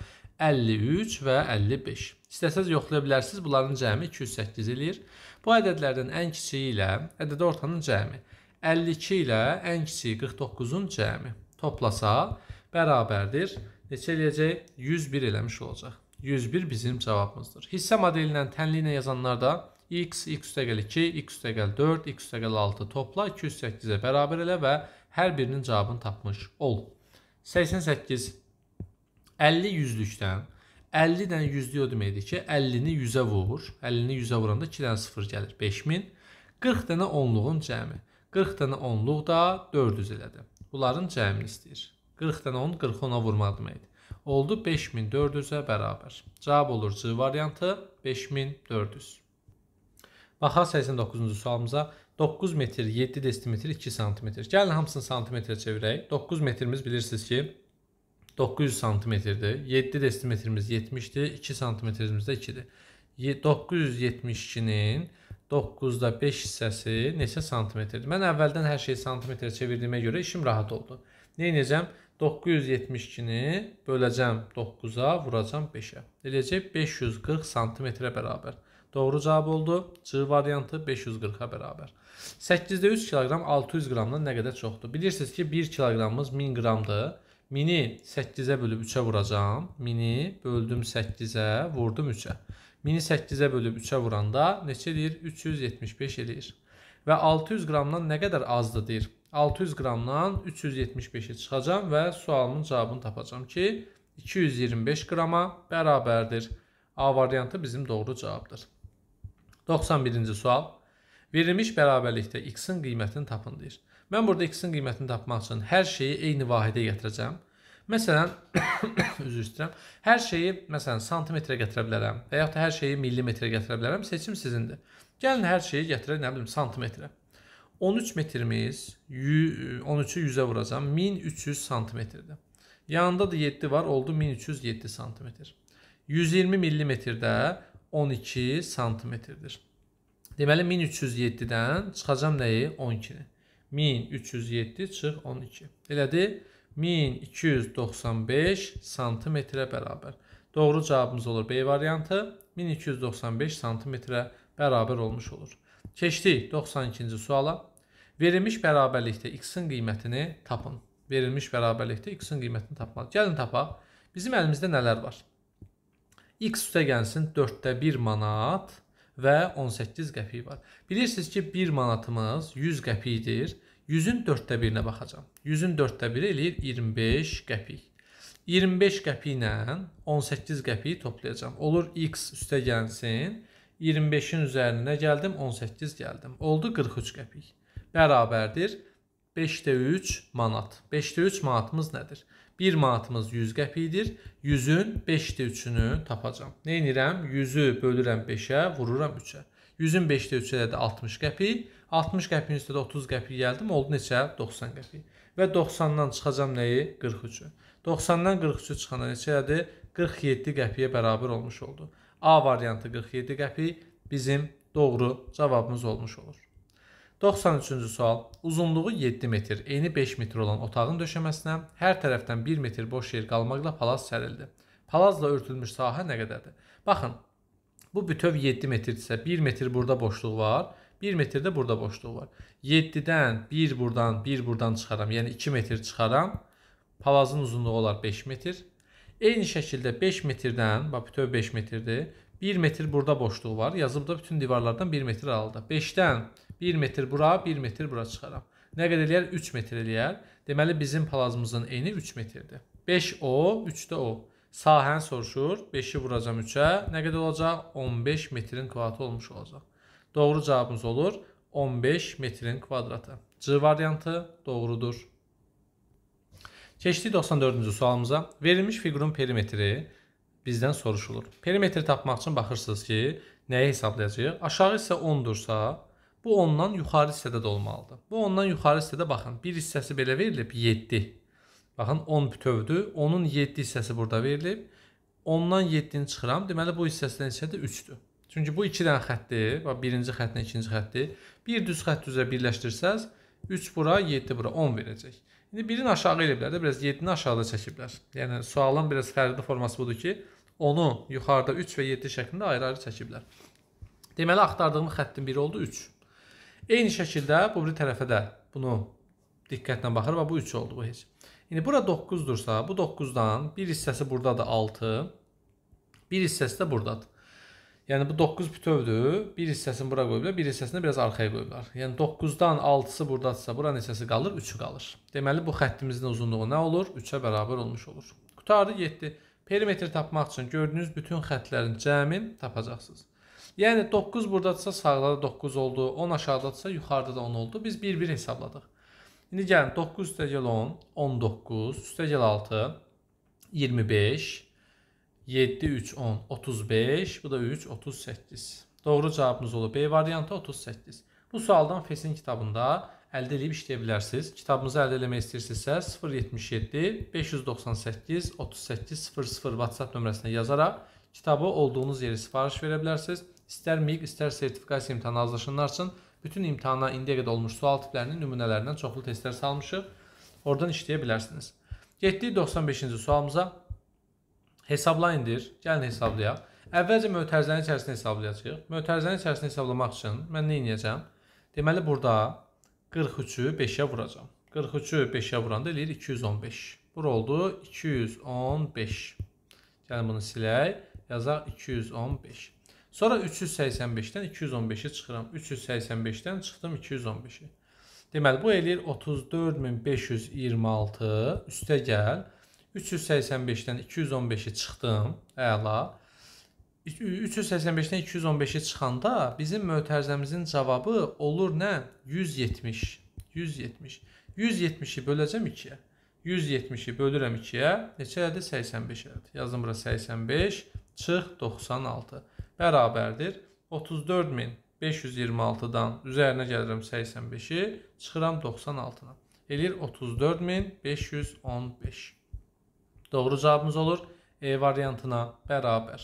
53 və 55. İstəsəz yoxlaya bilərsiniz. Bunların cəmi 208 eləyir. Bu ədədlərdən ən kiçiyi ilə ədəd ortanın cəmi, 52 ilə ən kiçiyi 49-un cəmi toplasa bərabərdir. Neçə eləyəcək? 101 eləmiş olacaq. 101 bizim cavabımızdır. Hissə modelindən tənliklə yazanlarda x, x üstəgəl 2, x üstəgəl 4, x üstəgəl 6 topla 208-ə bərabər elə və hər birinin cavabını tapmış ol. 88 50 yüzlükdən 50-dən yüzlük o deməkdir ki, 50-ni 100-ə vur. 50-ni 100-ə vuranda 2-dən 0 gəlir. 5000. 40 dənə onluğun cəmi. 40 dənə onluq da 400 elədi. Bunların cəmini istəyir. 40-dan 10, 40 10-a vurmaq deməkdir. Oldu 5400-ə bərabər. Cavab olur C variantı 5400. Baxaq 89-cu sualımıza. 9 metr, 7 desimetr, 2 santimetr. Gəlin hamısını santimetrə çevirək. 9 metrimiz bilirsiniz ki, 900 santimetrdir. 7 desimetrimiz 70-dir. 2 santimetrimiz də 2-dir. 972-nin 9-da 5 hissəsi neçə santimetrdir? Mən əvvəldən hər şeyi santimetrə çevirdiyimə görə işim rahat oldu. Nə edəcəm? 972 972-ni böləcəm 9-a, vuracam 5-ə. Eləcək 540 cm-ə bərabər. Doğru cavab oldu. C variantı 540-a bərabər. 8-də 3 kq 600 qramdan nə qədər çoxdur? Bilirsiniz ki, 1 kq-mız 1000 qramdır. 1000-i 8-ə bölüb 3-ə vuracam. 1000-i böldüm 8-ə, vurdum 3-ə. 1000-i 8-ə bölüb 3-ə vuranda neçə eləyir? 375 eləyir. Və 600 qramdan nə qədər azdır deyir? 600 qramdan 375-i çıxacam və sualımın cavabını tapacam ki, 225 qrama bərabərdir. A variantı bizim doğru cavabdır. 91-ci sual. Verilmiş bərabərlikdə x-in qiymətini tapın deyir. Mən burada x-in qiymətini tapmaq üçün hər şeyi eyni vahidə gətirəcəm. Məsələn, *coughs* üzr istəyirəm. Hər şeyi məsələn santimetrə gətirə bilərəm və yaxud da hər şeyi millimetrə gətirə bilərəm. Seçim sizindir. Gəlin hər şeyi gətirək, nə bilim, santimetrə. 13 metrimiz 13'ü e, 100'e vuracağım. 1300 santimetrdir. Yanında da 7 var oldu 1307 santimetr. 120 millimetrdə 12 santimetrdir. Deməli 1307-dən çıxacam nəyi? 12-ni. 1307 çıx 12. Elədir? 1295 santimetrə bərabər. Doğru cavabımız olur B variantı. 1295 santimetrə bərabər olmuş olur. Keçdik 92-ci suala. Verilmiş bərabərlikdə x-in qiymətini tapın. Verilmiş bərabərlikdə x-in qiymətini tapmalıyıq. Gəlin tapaq. Bizim əlimizdə nələr var? x üstə gəlsin 4-də 1 manat və 18 qəpik var. Bilirsiniz ki, 1 manatımız 100 qəpikdir. 100-ün 4-də 1-inə baxacam. 100-ün 4-də 1-i eləyir 25 qəpik. 25 qəpik ilə 18 qəpiyi toplayacağam. Olur x üstə gəlsin. 25-in üzərinə gəldim, 18 gəldim. Oldu 43 qəpik bərabərdir 5-də 3 manat. 5-də 3 manatımız nədir? 1 manatımız 100 qəpikdir. 100-ün 5-də 3-ünü tapacam. Nə edirəm? 100-ü bölürəm 5-ə, vururam 3-ə. 100-ün 5-də 3-ə də 60 qəpik. 60 qəpiyin üstə də 30 qəpik gəldim. Oldu neçə? 90 qəpik. Və 90-dan çıxacam nəyi? 43-ü. 90-dan 43-ü çıxanda neçədir? 47 qəpiyə bərabər olmuş oldu. A variantı 47 qəpik bizim doğru cavabımız olmuş olur. 93-cü sual. Uzunluğu 7 metr, eni 5 metr olan otağın döşəməsinə hər tərəfdən 1 metr boş yer qalmaqla palaz sərildi. Palazla örtülmüş sahə nə qədərdir? Baxın, bu bütöv 7 metrdirsə 1 metr burada boşluq var, 1 metrdə burada boşluq var. 7-dən 1 burdan, 1 burdan çıxaram, yəni 2 metr çıxaram. Palazın uzunluğu olar 5 metr. Eyni şəkildə 5 metrdən, bax bütöv 5 metrdir. 1 metr burada boşluq var. Yazıbda bütün divarlardan 1 metr aralıda. 5-dən 1 metr bura, 1 metr bura çıxaram. Nə qədər eləyər? 3 metr eləyər. Deməli bizim palazımızın eni 3 metrdir. 5 o, 3 də o. Sahən soruşur. 5-i vuracam 3-ə. Nə qədər olacaq? 15 metrin kvadratı olmuş olacaq. Doğru cavabımız olur. 15 metrin kvadratı. C variantı doğrudur. Keçdik 94-cü sualımıza. Verilmiş fiqurun perimetri bizdən soruşulur. Perimetri tapmaq üçün baxırsınız ki, nəyi hesablayacağıq? Aşağı isə 10-dursa, Bu ondan yuxarı hissədə də olmalıdır. Bu ondan yuxarı hissədə baxın. Bir hissəsi belə verilib 7. Baxın 10 bütöldür. Onun 7 hissəsi burada verilib. Ondan 7-ni çıxıram. Deməli bu hissəsindən hissə də 3-dür. Çünki bu 2 dənə xəttdir. Bax birinci xəttlə ikinci xətti. Bir düz xətt üzrə birləşdirsəz 3 bura, 7 bura 10 verəcək. İndi birini aşağı eləyiblər də biraz 7-ni aşağıda çəkiblər. Yəni sualın biraz fərqli forması budur ki, onu yuxarıda 3 və 7 şəklində ayrı-ayrı çəkiblər. Deməli axtardığım xəttin biri oldu 3. Eyni şəkildə bu biri tərəfə də bunu diqqətlə baxır və bu 3 oldu bu heç. İndi bura 9-dursa, bu 9-dan bir hissəsi burdadır 6, bir hissəsi də burdadır. Yəni bu 9 bütövdür. Bir hissəsini bura qoyublar, bir hissəsini biraz arxaya qoyublar. Yəni 9-dan 6-sı burdadsa, buranın hissəsi qalır, 3-ü qalır. Deməli bu xəttimizin uzunluğu nə olur? 3-ə bərabər olmuş olur. Qutarı 7. Perimetr tapmaq üçün gördüyünüz bütün xətlərin cəmin tapacaqsınız. Yəni 9 buradadsa sağda da 9 oldu, 10 aşağıdadsa yuxarıda da 10 oldu. Biz bir-bir hesabladıq. İndi gəlin 9 üstəgəl 10, 19, üstəgəl 6, 25, 7, 3, 10, 35, bu da 3, 38. Doğru cavabımız olur. B variantı 38. Bu sualdan FES-in kitabında əldə edib işləyə bilərsiniz. Kitabımızı əldə eləmək istəyirsinizsə 077 598 3800 WhatsApp nömrəsinə yazaraq kitabı olduğunuz yeri sifariş verə bilərsiniz. İstər MİQ, istər sertifikasiya imtahanı hazırlaşanlar üçün bütün imtahana indiyə qədər olmuş sual tiplərinin nümunələrindən çoxlu testlər salmışıq. Oradan işləyə bilərsiniz. Getdik 95-ci sualımıza. Hesablayındır. Gəlin hesablayaq. Əvvəlcə mötərizənin içərisini hesablayacağıq. Mötərizənin içərisini hesablamaq üçün mən nə edəcəm? Deməli burada 43-ü 5-ə vuracağam. 43-ü 5-ə vuranda eləyir 215. Bura oldu 215. Gəlin bunu silək. Yazaq 215. Sonra 385-dən 215-i çıxıram. 385-dən çıxdım 215-i. Deməli bu eləyir 34526 üstə gəl. 385-dən 215-i çıxdım. Əla. 385-dən 215-i çıxanda bizim mötərizəmizin cavabı olur nə? 170. 170. 170-i böləcəm 2-yə. 170-i bölürəm 2-yə. Neçə əldir? 85 əldir. Yazdım bura 85, çıx 96 bərabərdir. 34526-dan üzərinə gəlirəm 85-i, çıxıram 96-na. Eləyir 34515. Doğru cavabımız olur E variantına bərabər.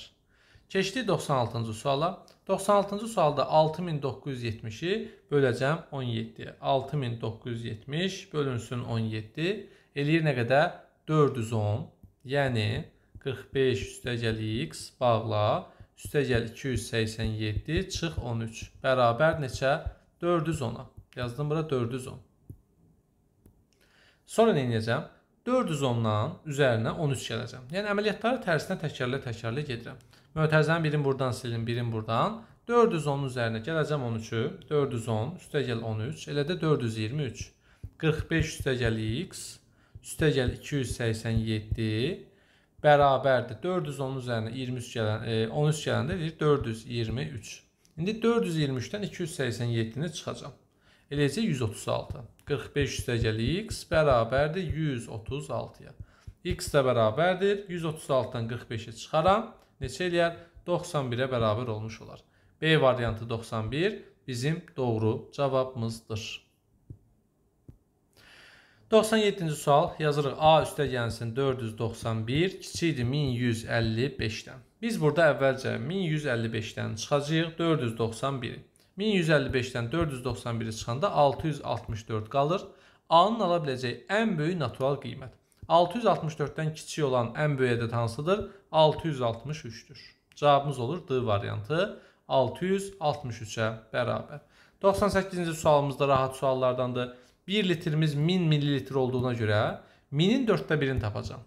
Keçdik 96-cı suala. 96-cı sualda 6970-i böləcəm 17-yə. 6970 bölünsün 17 eləyir nə qədər? 410. Yəni 45 üstə gəl x bağla üstə gəl 287, çıx 13. Bərabər neçə? 410-a. Yazdım bura 410. Sonra nə edəcəm? 410-dan üzərinə 13 gələcəm. Yəni əməliyyatları tərsinə təkərlə-təkərlə gedirəm. Mötərizənin birini buradan silin, birini buradan. 410-un üzərinə gələcəm 13-ü. 410 üstə gəl 13, elə də 423. 45 üstə gəl x, üstə gəl 287 bərabərdir. 410-un üzərinə 23 gələn, e, 13 gələndə deyir 423. İndi 423-dən 287-ni çıxacam. Eləcə 136. 45 üstə gəlir x bərabərdir 136-ya. x də bərabərdir 136-dan 45-i çıxaram. Neçə eləyər? 91-ə bərabər olmuş olar. B variantı 91 bizim doğru cavabımızdır. 97-ci sual yazırıq. A üstəgənsin 491, kiçikdir 1155-dən. Biz burada əvvəlcə 1155-dən çıxacağıq 491-i. 1155-dən 491-i çıxanda 664 qalır. A-nın ala biləcəyi ən böyük natural qiymət. 664-dən kiçik olan ən böyük ədəd hansıdır? 663-dür. Cavabımız olur D variantı 663-ə bərabər. 98-ci sualımızda rahat suallardandır. 1 litrimiz 1000 millilitr olduğuna görə 1000-in 4də 1-ini tapacam.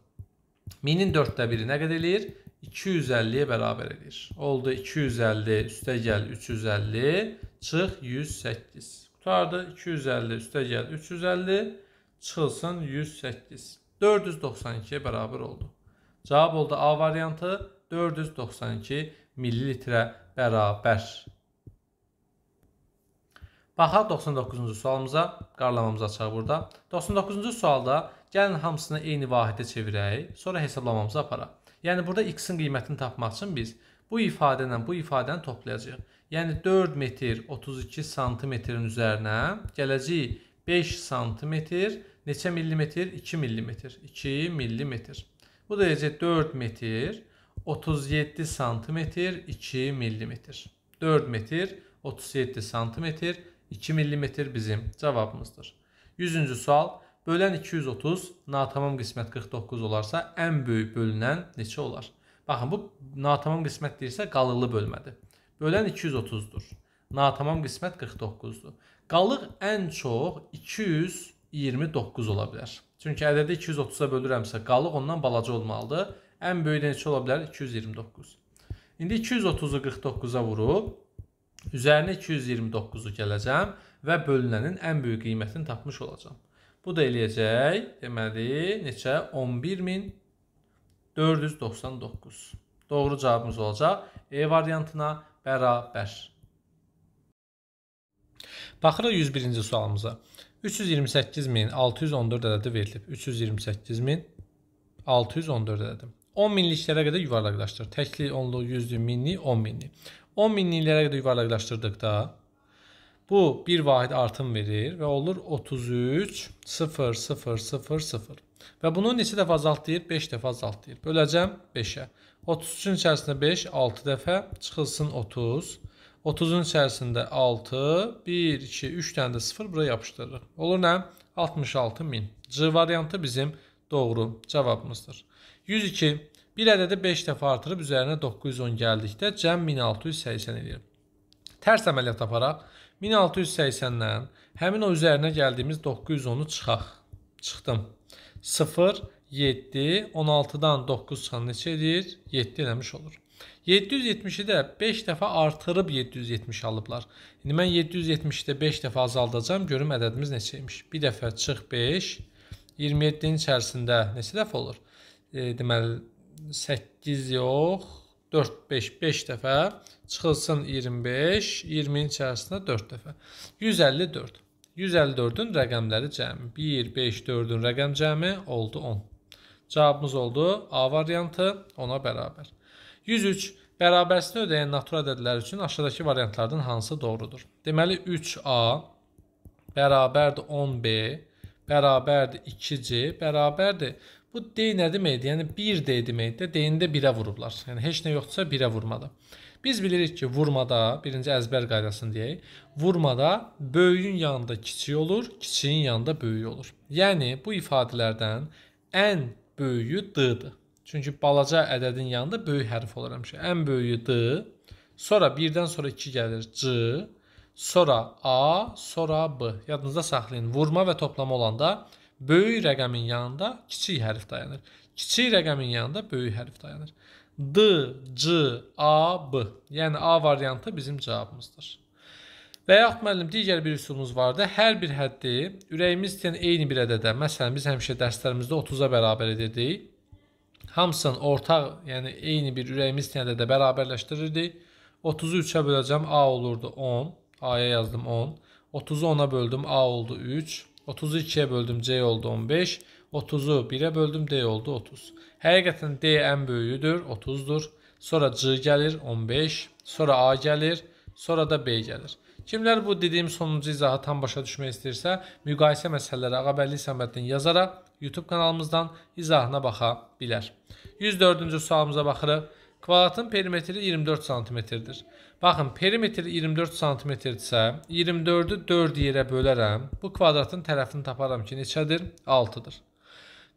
1000-in 4də 1-i nə qədər eləyir? 250-yə bərabər eləyir. Oldu 250 üstə gəl 350, çıx 108. Qutardı 250 üstə gəl 350, çıxılsın 108. 492-yə bərabər oldu. Cavab oldu A variantı 492 millilitrə bərabər. Baxaq 99-cu sualımıza, qarlamamızı açaq burada. 99-cu sualda gəlin hamısını eyni vahidə çevirək, sonra hesablamamızı aparaq. Yəni burada x-in qiymətini tapmaq üçün biz bu ifadə ilə bu ifadəni toplayacağıq. Yəni 4 metr 32 santimetrin üzərinə gələcək 5 santimetr, neçə millimetr? 2 millimetr. 2 millimetr. Bu da necə 4 metr 37 santimetr 2 millimetr. 4 metr 37 santimetr 2 mm bizim cavabımızdır. 100-cü sual. Bölən 230, natamam qismət 49 olarsa, ən böyük bölünən neçə olar? Baxın, bu natamam qismət deyirsə, qalıqlı bölmədir. Bölən 230-dur. Natamam qismət 49-dur. Qalıq ən çox 229 ola bilər. Çünki ədədi 230-a bölürəmsə, qalıq ondan balaca olmalıdır. Ən böyük neçə ola bilər? 229. İndi 230-u 49-a vurub, Üzərinə 229-u gələcəm və bölünenin ən böyük qiymətini tapmış olacam. Bu da eləyəcək, deməli, neçə? 11499. Doğru cavabımız olacaq E variantına bərabər. Baxırıq 101-ci sualımıza. 328614 ədədi verilib. 328614 ədədi. 10 minliklərə qədər yuvarlaqlaşdır. Təkli, onluq, yüzlü, minli, 10 minli. 10 binlilere de da, bu bir vahid artım verir ve olur 33 0 0 0 0. Ve bunu neçə dəfə azalt 5 dəfə azalt Böleceğim 5'e. 5 içerisinde 5 6 dəfə çıxılsın 30. 30'un içerisinde 6 1 2 3 tane de 0 buraya yapışdırırıq. Olur nə? 66000. C variantı bizim doğru cavabımızdır. 102 Bir ədədi 5 dəfə artırıb üzərinə 910 gəldikdə cəm 1680 edir. Tərs əməliyyat aparaq 1680-dən həmin o üzərinə gəldiyimiz 910-u çıxaq. Çıxdım. 0, 7, 16-dan 9 çıxan neçə edir? 7 eləmiş olur. 770-i də 5 dəfə artırıb 770 alıblar. İndi mən 770-i də 5 dəfə azaldacam, görüm ədədimiz neçəymiş. Bir dəfə çıx 5, 27-nin içərisində neçə dəfə olur? E, deməli, 8 yox, 4, 5, 5 dəfə çıxılsın 25, 20-nin içərisində 4 dəfə. 154. 154-ün rəqəmləri cəmi 1, 5, 4-ün rəqəm cəmi oldu 10. Cavabımız oldu A variantı, ona bərabər. 103. Bərabərsini ödəyən natura ədədləri üçün aşağıdakı variantlardan hansı doğrudur? Deməli 3A bərabərdir 10B, bərabərdir 2C, bərabərdir Bu D nə yəni deməkdir? Yəni 1D deməkdir. D-ni də 1-ə vurublar. Yəni heç nə yoxdursa 1-ə vurmada. Biz bilirik ki, vurmada, birinci əzbər qaydasını deyək, vurmada böyüyün yanında kiçik olur, kiçiyin yanında böyük olur. Yəni bu ifadələrdən ən böyüyü D-dir. Çünki balaca ədədin yanında böyük hərf olur həmişə. Ən böyüyü D, sonra 1-dən sonra 2 gəlir C, sonra A, sonra B. Yadınızda saxlayın. Vurma və toplama olanda 1 Böyük rəqəmin yanında kiçik hərf dayanır. Kiçik rəqəmin yanında böyük hərf dayanır. D, C, A, B. Yəni A variantı bizim cavabımızdır. Və yaxud müəllim digər bir üsulumuz vardı. Hər bir həddi ürəyimiz istəyən eyni bir ədədə, məsələn biz həmişə dərslərimizdə 30-a bərabər edirdik. Hamısını ortaq, yəni eyni bir ürəyimiz istəyən ədədə bərabərləşdirirdik. 30-u 3-ə böləcəm A olurdu 10. A-ya yazdım 10. 30-u 10-a böldüm A oldu 3. 30-u 2-yə böldüm C oldu 15. 30-u 1-ə böldüm D oldu 30. Həqiqətən D ən böyüyüdür 30-dur. Sonra C gəlir 15. Sonra A gəlir. Sonra da B gəlir. Kimlər bu dediyim sonuncu izahı tam başa düşmək istəyirsə, müqayisə məsələləri Ağabəyli Səmədin yazaraq YouTube kanalımızdan izahına baxa bilər. 104-cü sualımıza baxırıq. Kvadratın perimetri 24 cm-dir. Baxın, perimetr 24 cm-dirsə, 24-ü 4 yerə bölərəm. Bu kvadratın tərəfini taparam ki, neçədir? 6-dır.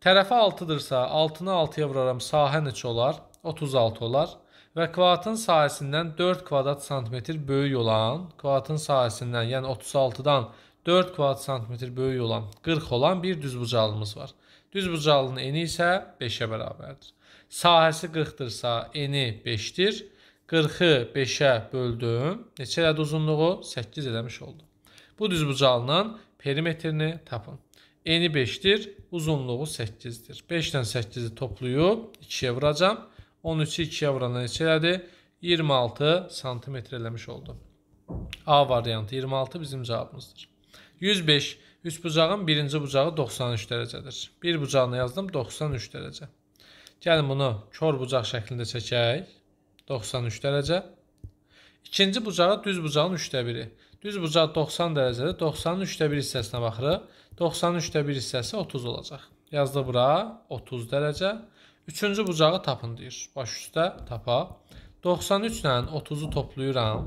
Tərəfi 6-dırsa, 6-nı 6-ya vuraram, sahə neçə olar? 36 olar. Və kvadratın sahəsindən 4 kvadrat santimetr böyük olan, kvadratın sahəsindən, yəni 36-dan 4 kvadrat santimetr böyük olan, 40 olan bir düzbucaqlımız var. Düzbucaqlının eni isə 5-ə bərabərdir. Sahəsi 40-dırsa, eni 5-dir. 40-ı 5-ə böldüm. Neçə elədi uzunluğu? 8 eləmiş oldum. Bu düzbucağının perimetrini tapın. Eni 5-dir, uzunluğu 8-dir. 5 ilə 8-i toplayıb 2-yə vuracam. 13-ü 2-yə vuranda neçə elədi? 26 sm eləmiş oldum. A variantı 26 bizim cavabımızdır. 105. Üst bucağın birinci bucağı 93 dərəcədir. Bir bucağını yazdım 93 dərəcə. Gəlin bunu kör bucaq şəklində çəkək. 93 dərəcə. İkinci bucağa düz bucağın 3də 1-i. Düz bucaq 90 dərəcədə 90-ın 3də 1 hissəsinə baxırıq. 90-ın 3də 1 hissəsi 30 olacaq. Yazdı bura 30 dərəcə. Üçüncü bucağı tapın deyir. Baş üstə tapa. 93 ilə 30-u toplayıram.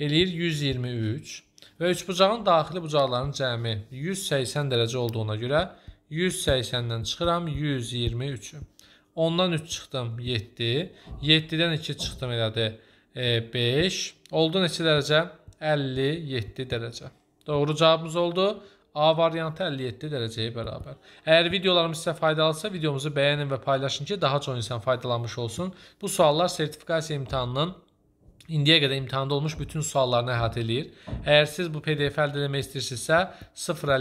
Eləyir 123. Və üç bucağın daxili bucaqlarının cəmi 180 dərəcə olduğuna görə 180-dən çıxıram 123-ü. 10 3 çıxdım 7. 7 2 çıxdım elədi 5. E, oldu neçə dərəcə? 57 dərəcə. Doğru cevabımız oldu. A variantı 57 dərəcəyə bərabər. Eğer videolarımız sizə faydalısa videomuzu beğenin ve paylaşın ki, daha çok insan faydalanmış olsun. Bu suallar sertifikasiya imtahanının indiyə qədər imtahanda olmuş bütün suallarını əhatə eləyir. Əgər siz bu PDF əldə etmək istəyirsinizsə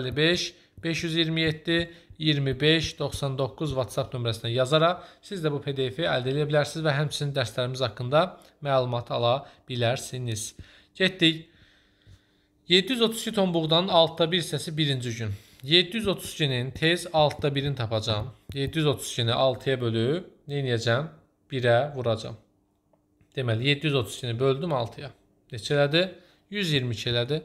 055 527 2599 WhatsApp nömrəsinə yazaraq siz də bu PDF-i əldə edə bilərsiniz və həmçinin dərslərimiz haqqında məlumat ala bilərsiniz. Getdik. 732 ton buğdanın 6-da 1 hissəsi 1-ci gün. 732-nin tez 6-da 1-ini tapacağam. 732-ni 6-ya bölüb neyəcəm? 1-ə vuracam. Deməli 732-ni böldüm 6-ya. Neçə elədi? 122 elədi.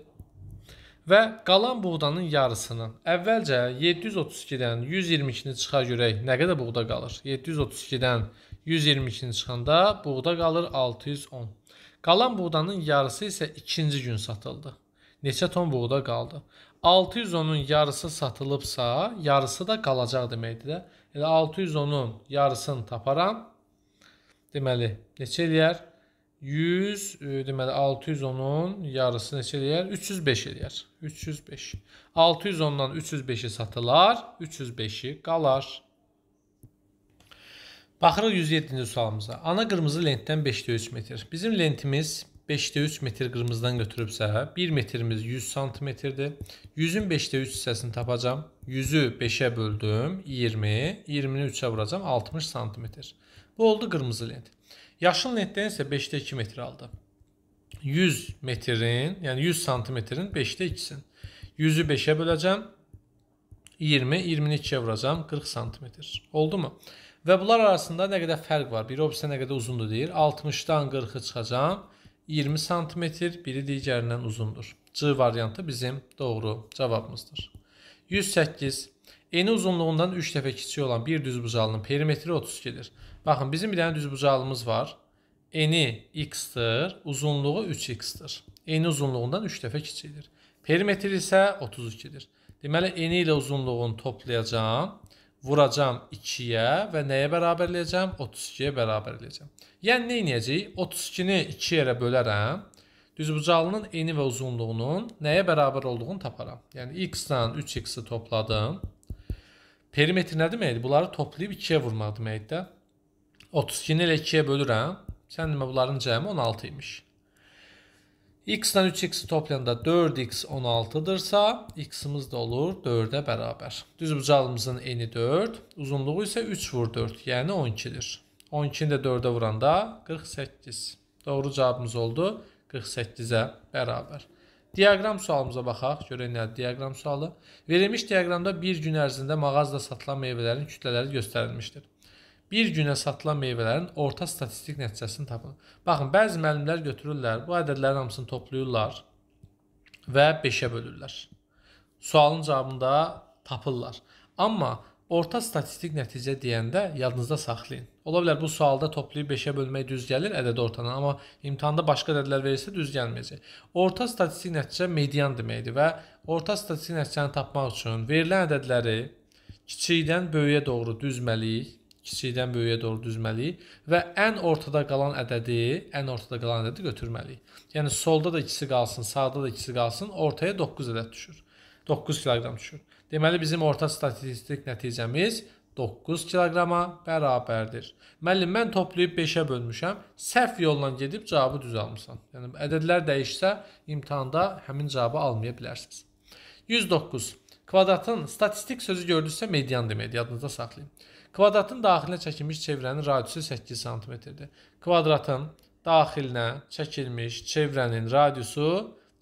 Və qalan buğdanın yarısını əvvəlcə 732-dən 122-ni çıxar görək nə qədər buğda qalır. 732-dən 122-ni çıxanda buğda qalır 610. Qalan buğdanın yarısı isə ikinci gün satıldı. Neçə ton buğda qaldı? 610-un yarısı satılıbsa, yarısı da qalacaq deməkdir də. Elə yəni 610-un yarısını taparam. Deməli, neçə eləyər? 100 deməli 610-un yarısı neçə eləyər? 305 eləyər. 305. 610-dan 305-i satılar, 305-i qalar. Baxırıq 107-ci sualımıza. Ana qırmızı lentdən 5-də 3 metr. Bizim lentimiz 5-də 3 metr qırmızıdan götürübsə, 1 metrimiz 100 santimetrdir. 100-ün 5-də 3 hissəsini tapacam. 100-ü 5-ə böldüm, 20. 20-ni 3-ə vuracam, 60 santimetr. Bu oldu qırmızı lent. Yaşıl nettdən isə 5-də 2 metr aldı. 100 metrin, yəni 100 santimetrin 5-də 2-sin. 100-ü 5-ə böləcəm. 20, 20-ni 2-yə vuracam. 40 santimetr. Oldu mu? Və bunlar arasında nə qədər fərq var? Biri obsə nə qədər uzundur deyir. 60-dan 40-ı çıxacam. 20 santimetr, biri digərindən uzundur. C variantı bizim doğru cavabımızdır. 108. Eni uzunluğundan 3 dəfə kiçik olan bir düz bucağının perimetri 32-dir. Baxın, bizim bir dənə düzbucaqlımız var. Eni x-dir, uzunluğu 3x-dir. Eni uzunluğundan 3 dəfə kiçikdir. Perimetri isə 32-dir. Deməli, eni ilə uzunluğunu toplayacağam, vuracam 2-yə və nəyə bərabərləyəcəm? 32-yə bərabərləyəcəm. Yəni, nə inəyəcəyik? 32-ni 2 yerə bölərəm. Düzbucaqlının eni və uzunluğunun nəyə bərabər olduğunu taparam. Yəni, x-dan 3x-i topladım. Perimetr nə deməkdir? Bunları toplayıb 2-yə vurmaq deməkdir də. 32-ni elə 2-yə bölürəm. Hə? Sən demə bunların cəmi 16 imiş. X-dən 3x toplayanda 4x 16-dırsa, x-imiz də olur 4-ə bərabər. Düz bucağımızın eni 4, uzunluğu isə 3 vur 4, yəni 12-dir. 12-ni də 4-ə vuranda 48. Doğru cavabımız oldu 48-ə bərabər. Diaqram sualımıza baxaq. Görək nədir diaqram sualı? Verilmiş diaqramda bir gün ərzində mağazda satılan meyvələrin kütlələri göstərilmişdir bir günə satılan meyvələrin orta statistik nəticəsini tapın. Baxın, bəzi müəllimlər götürürlər, bu ədədlərin hamısını toplayırlar və 5-ə bölürlər. Sualın cavabını da tapırlar. Amma orta statistik nəticə deyəndə yadınızda saxlayın. Ola bilər bu sualda toplayıb 5-ə bölmək düz gəlir ədədi ortadan, amma imtahanda başqa ədədlər verilsə düz gəlməyəcək. Orta statistik nəticə median deməkdir və orta statistik nəticəni tapmaq üçün verilən ədədləri kiçikdən böyüyə doğru düzməliyik kiçikdən böyüyə doğru düzməliyik və ən ortada qalan ədədi, ən ortada qalan ədədi götürməliyik. Yəni solda da ikisi qalsın, sağda da ikisi qalsın, ortaya 9 ədəd düşür. 9 kiloqram düşür. Deməli bizim orta statistik nəticəmiz 9 kiloqrama bərabərdir. Müəllim, mən toplayıb 5-ə bölmüşəm. Səhv yolla gedib cavabı düz almısan. Yəni ədədlər dəyişsə, imtahanda həmin cavabı almaya bilərsiniz. 109. Kvadratın statistik sözü gördünüzsə median deməkdir. Yadınızda saxlayın. Kvadratın daxilinə çəkilmiş çevrənin radiusu 8 sm-dir. Kvadratın daxilinə çəkilmiş çevrənin radiusu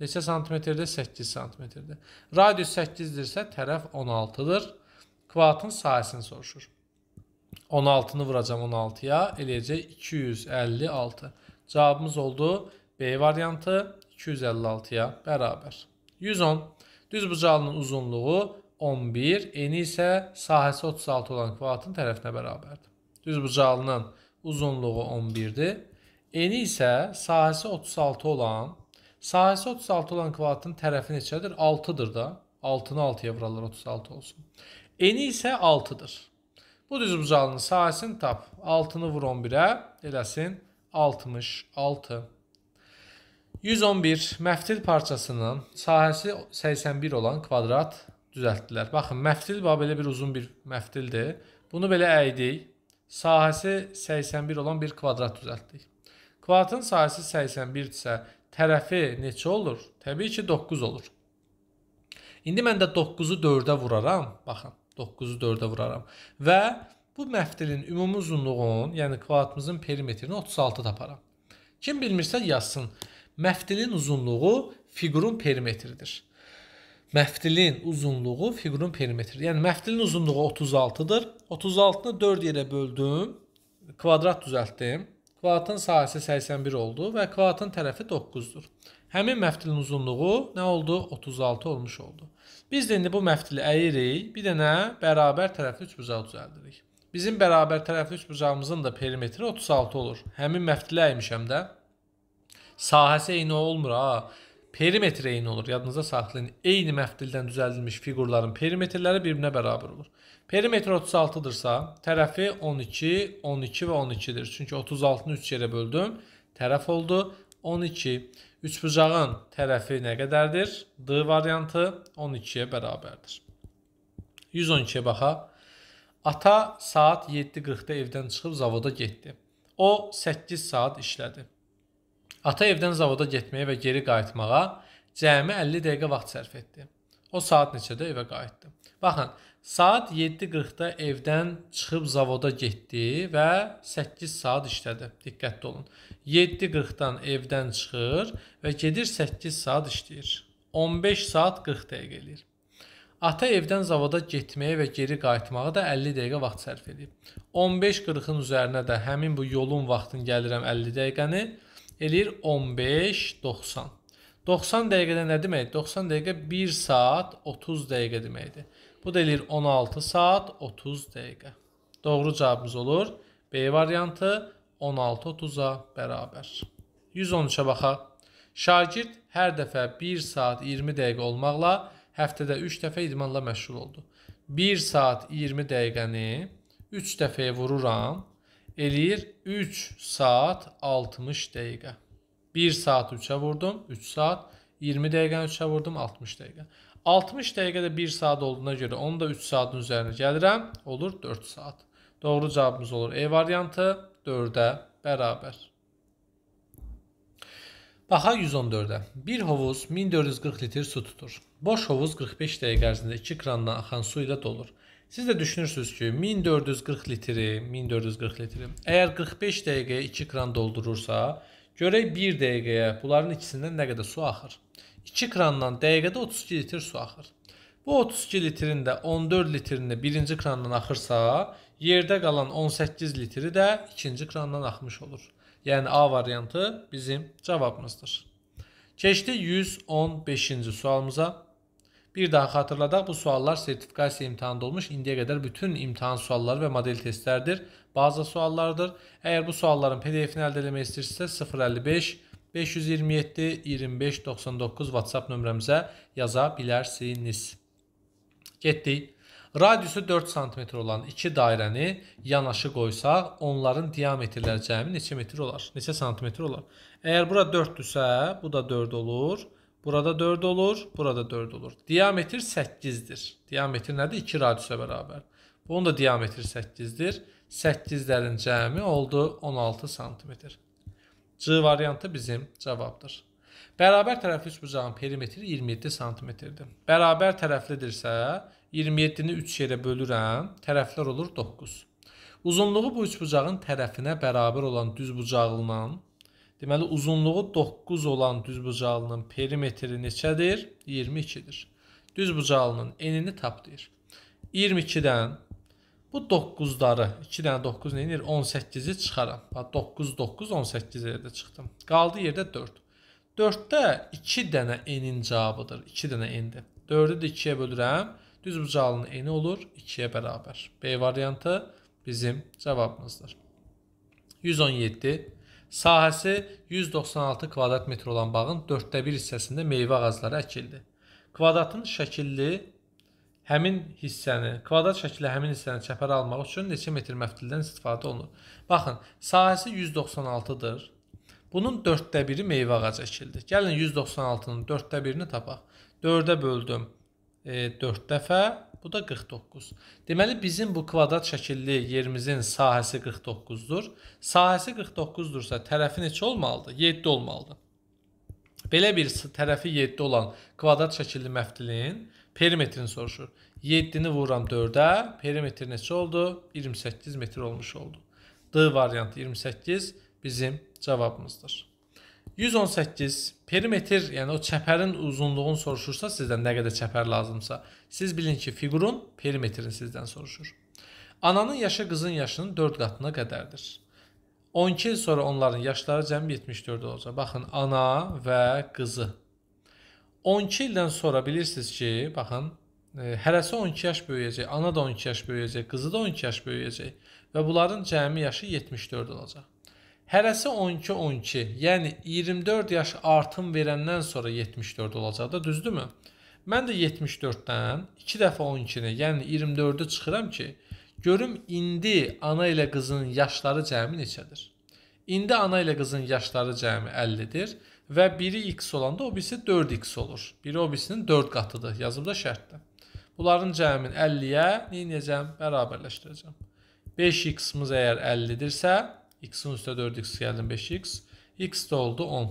neçə santimetrdir? 8 santimetrdir. Radius 8-dirsə tərəf 16-dır. Kvadratın sayəsini soruşur. 16-nı vuracam 16-ya, eləyəcək 256. Cavabımız oldu B variantı 256-ya bərabər. 110 düz bucağının uzunluğu 11, eni isə sahəsi 36 olan kvadratın tərəfinə bərabərdir. Düz bucağının uzunluğu 11-dir. Eni isə sahəsi 36 olan, sahəsi 36 olan kvadratın tərəfi neçədir? 6-dır da. 6-nı 6-ya vurarlar 36 olsun. Eni isə 6-dır. Bu düz bucağının sahəsini tap. 6-nı vur 11-ə, eləsin 66. 111 məftil parçasının sahəsi 81 olan kvadrat düzəltdilər. Baxın, məftil bax belə bir uzun bir məftildir. Bunu belə əydik. Sahəsi 81 olan bir kvadrat düzəltdik. Kvadratın sahəsi 81-dirsə, tərəfi neçə olur? Təbii ki, 9 olur. İndi mən də 9-u 4-ə vuraram. Baxın, 9-u 4-ə vuraram. Və bu məftilin ümumi uzunluğun, yəni kvadratımızın perimetrini 36 taparam. Kim bilmirsə yazsın. Məftilin uzunluğu fiqurun perimetridir. Məftilin uzunluğu fiqurun perimetridir. Yəni məftilin uzunluğu 36-dır. 36-nı 4 yerə böldüm. Kvadrat düzəltdim. Kvadratın sahəsi 81 oldu və kvadratın tərəfi 9-dur. Həmin məftilin uzunluğu nə oldu? 36 olmuş oldu. Biz də indi bu məftili əyirik. Bir dənə bərabər tərəfli üçbucaq düzəldirik. Bizim bərabər tərəfli üçbucağımızın da perimetri 36 olur. Həmin məftili əymişəm də. Sahəsi eyni olmur ha perimetr eyni olur. Yadınıza saxlayın. Eyni məftildən düzəldilmiş fiqurların perimetrləri bir-birinə bərabər olur. Perimetr 36-dırsa, tərəfi 12, 12 və 12-dir. Çünki 36-nı 3 yerə böldüm. Tərəf oldu 12. Üçbucağın tərəfi nə qədərdir? D variantı 12-yə bərabərdir. 112-yə baxa. Ata saat 7:40-da evdən çıxıb zavoda getdi. O 8 saat işlədi. Ata evdən zavoda getməyə və geri qayıtmağa cəmi 50 dəqiqə vaxt sərf etdi. O saat neçədə evə qayıtdı? Baxın, saat 7:40-da evdən çıxıb zavoda getdi və 8 saat işlədi. Diqqətli olun. 7:40-dan evdən çıxır və gedir 8 saat işləyir. 15 saat 40 dəqiqə eləyir. Ata evdən zavoda getməyə və geri qayıtmağa da 50 dəqiqə vaxt sərf edib. 15:40-ın üzərinə də həmin bu yolun vaxtını gəlirəm 50 dəqiqəni eləyir 15-90. 90 dəqiqədə nə deməkdir? 90 dəqiqə 1 saat 30 dəqiqə deməkdir. Bu da eləyir 16 saat 30 dəqiqə. Doğru cavabımız olur. B variantı 16.30-a bərabər. 113-ə baxaq. Şagird hər dəfə 1 saat 20 dəqiqə olmaqla həftədə 3 dəfə idmanla məşğul oldu. 1 saat 20 dəqiqəni 3 dəfəyə vururam eləyir 3 saat 60 dəqiqə. 1 saat 3-ə vurdum, 3 saat 20 dəqiqəni 3-ə vurdum, 60 dəqiqə. 60 dəqiqədə 1 saat olduğuna görə onu da 3 saatin üzərinə gəlirəm, olur 4 saat. Doğru cavabımız olur E variantı 4-ə bərabər. Baxaq 114-ə. Bir hovuz 1440 litr su tutur. Boş hovuz 45 dəqiqə ərzində 2 krandan axan su ilə dolur. Siz də düşünürsünüz ki, 1440 litri, 1440 litri. Əgər 45 dəqiqəyə 2 kran doldurursa, görək 1 dəqiqəyə bunların ikisindən nə qədər su axır. 2 krandan dəqiqədə 32 litr su axır. Bu 32 litrin də 14 litrini birinci krandan axırsa, yerdə qalan 18 litri də ikinci krandan axmış olur. Yəni A variantı bizim cavabımızdır. Keçdi 115-ci sualımıza. Bir daha xatırladaq, bu suallar sertifikasiya imtahanında olmuş indiyə qədər bütün imtahan sualları və model testlərdir. Baza suallardır. Əgər bu sualların PDF-ini əldə etmək istəyirsinizsə 055 527 25 99 WhatsApp nömrəmizə yaza bilərsiniz. Getdik. Radiusu 4 cm olan iki dairəni yanaşı qoysaq, onların diametrləri cəmi neçə metr olar? Neçə santimetr olar? Əgər bura 4-dürsə, bu da 4 olur. Burada 4 olur, burada 4 olur. Diametr 8-dir. Diametr nədir? 2 radiusə bərabər. Bunun da diametri 8-dir. 8-lərin cəmi oldu 16 sm. C variantı bizim cavabdır. Bərabər tərəfli üçbucağın perimetri 27 sm-dir. Bərabər tərəflidirsə 27-ni 3 yerə bölürəm, tərəflər olur 9. Uzunluğu bu üçbucağın tərəfinə bərabər olan düzbucağından Deməli uzunluğu 9 olan düzbucağlının perimetri neçədir? 22-dir. Düzbucağlının enini tap deyir. 22-dən bu 9-ları, 2 dənə 9 nə edir? 18-i çıxaram. Bax 9 9 18 yerdə çıxdım. Qaldı yerdə 4. 4-də 2 dənə n-in cavabıdır. 2 dənə n-dir. 4-ü də 2-yə bölürəm. Düzbucağlının n-i olur 2-yə bərabər. B variantı bizim cavabımızdır. 117 Sahəsi 196 kvadrat metr olan bağın dörddə bir hissəsində meyvə ağacları əkildi. Kvadratın şəkilli həmin hissəni, kvadrat şəkildə həmin hissəni çəpərə almaq üçün neçə metr məftildən istifadə olunur? Baxın, sahəsi 196-dır. Bunun 4də biri meyvə ağacı əkildi. Gəlin 196-nın 4də birini tapaq. 4-ə böldüm e, 4 dəfə Bu da 49. Deməli bizim bu kvadrat şəkilli yerimizin sahəsi 49-dur. Sahəsi 49-dursa tərəfi neçə olmalıdır? 7 olmalıdır. Belə bir tərəfi 7 olan kvadrat şəkilli məftilin perimetrini soruşur. 7-ni vururam 4-ə, perimetr neçə oldu? 28 metr olmuş oldu. D variantı 28 bizim cavabımızdır. 118 perimetr, yəni o çəpərin uzunluğunu soruşursa sizdən nə qədər çəpər lazımsa, siz bilin ki, fiqurun perimetrini sizdən soruşur. Ananın yaşı qızın yaşının 4 qatına qədərdir. 12 il sonra onların yaşları cəmi 74 olacaq. Baxın, ana və qızı. 12 ildən sonra bilirsiniz ki, baxın, e, hərəsi 12 yaş böyüyəcək, ana da 12 yaş böyüyəcək, qızı da 12 yaş böyüyəcək və bunların cəmi yaşı 74 olacaq. Hərəsi 12-12, yəni 24 yaş artım verəndən sonra 74 olacaqdır, düzdürmü? Mən də 74-dən 2 dəfə 12-ni, yəni 24-ü çıxıram ki, görüm indi ana ilə qızın yaşları cəmi neçədir? İndi ana ilə qızın yaşları cəmi 50-dir və biri x olanda o birisi 4x olur. Biri o birisinin 4 qatıdır, yazımda şərtdir. Bunların cəmin 50-yə nə edəcəm? Bərabərləşdirəcəm. 5x-imiz əgər 50-dirsə, X'in üstə 4x gəldim 5x. X də oldu 10.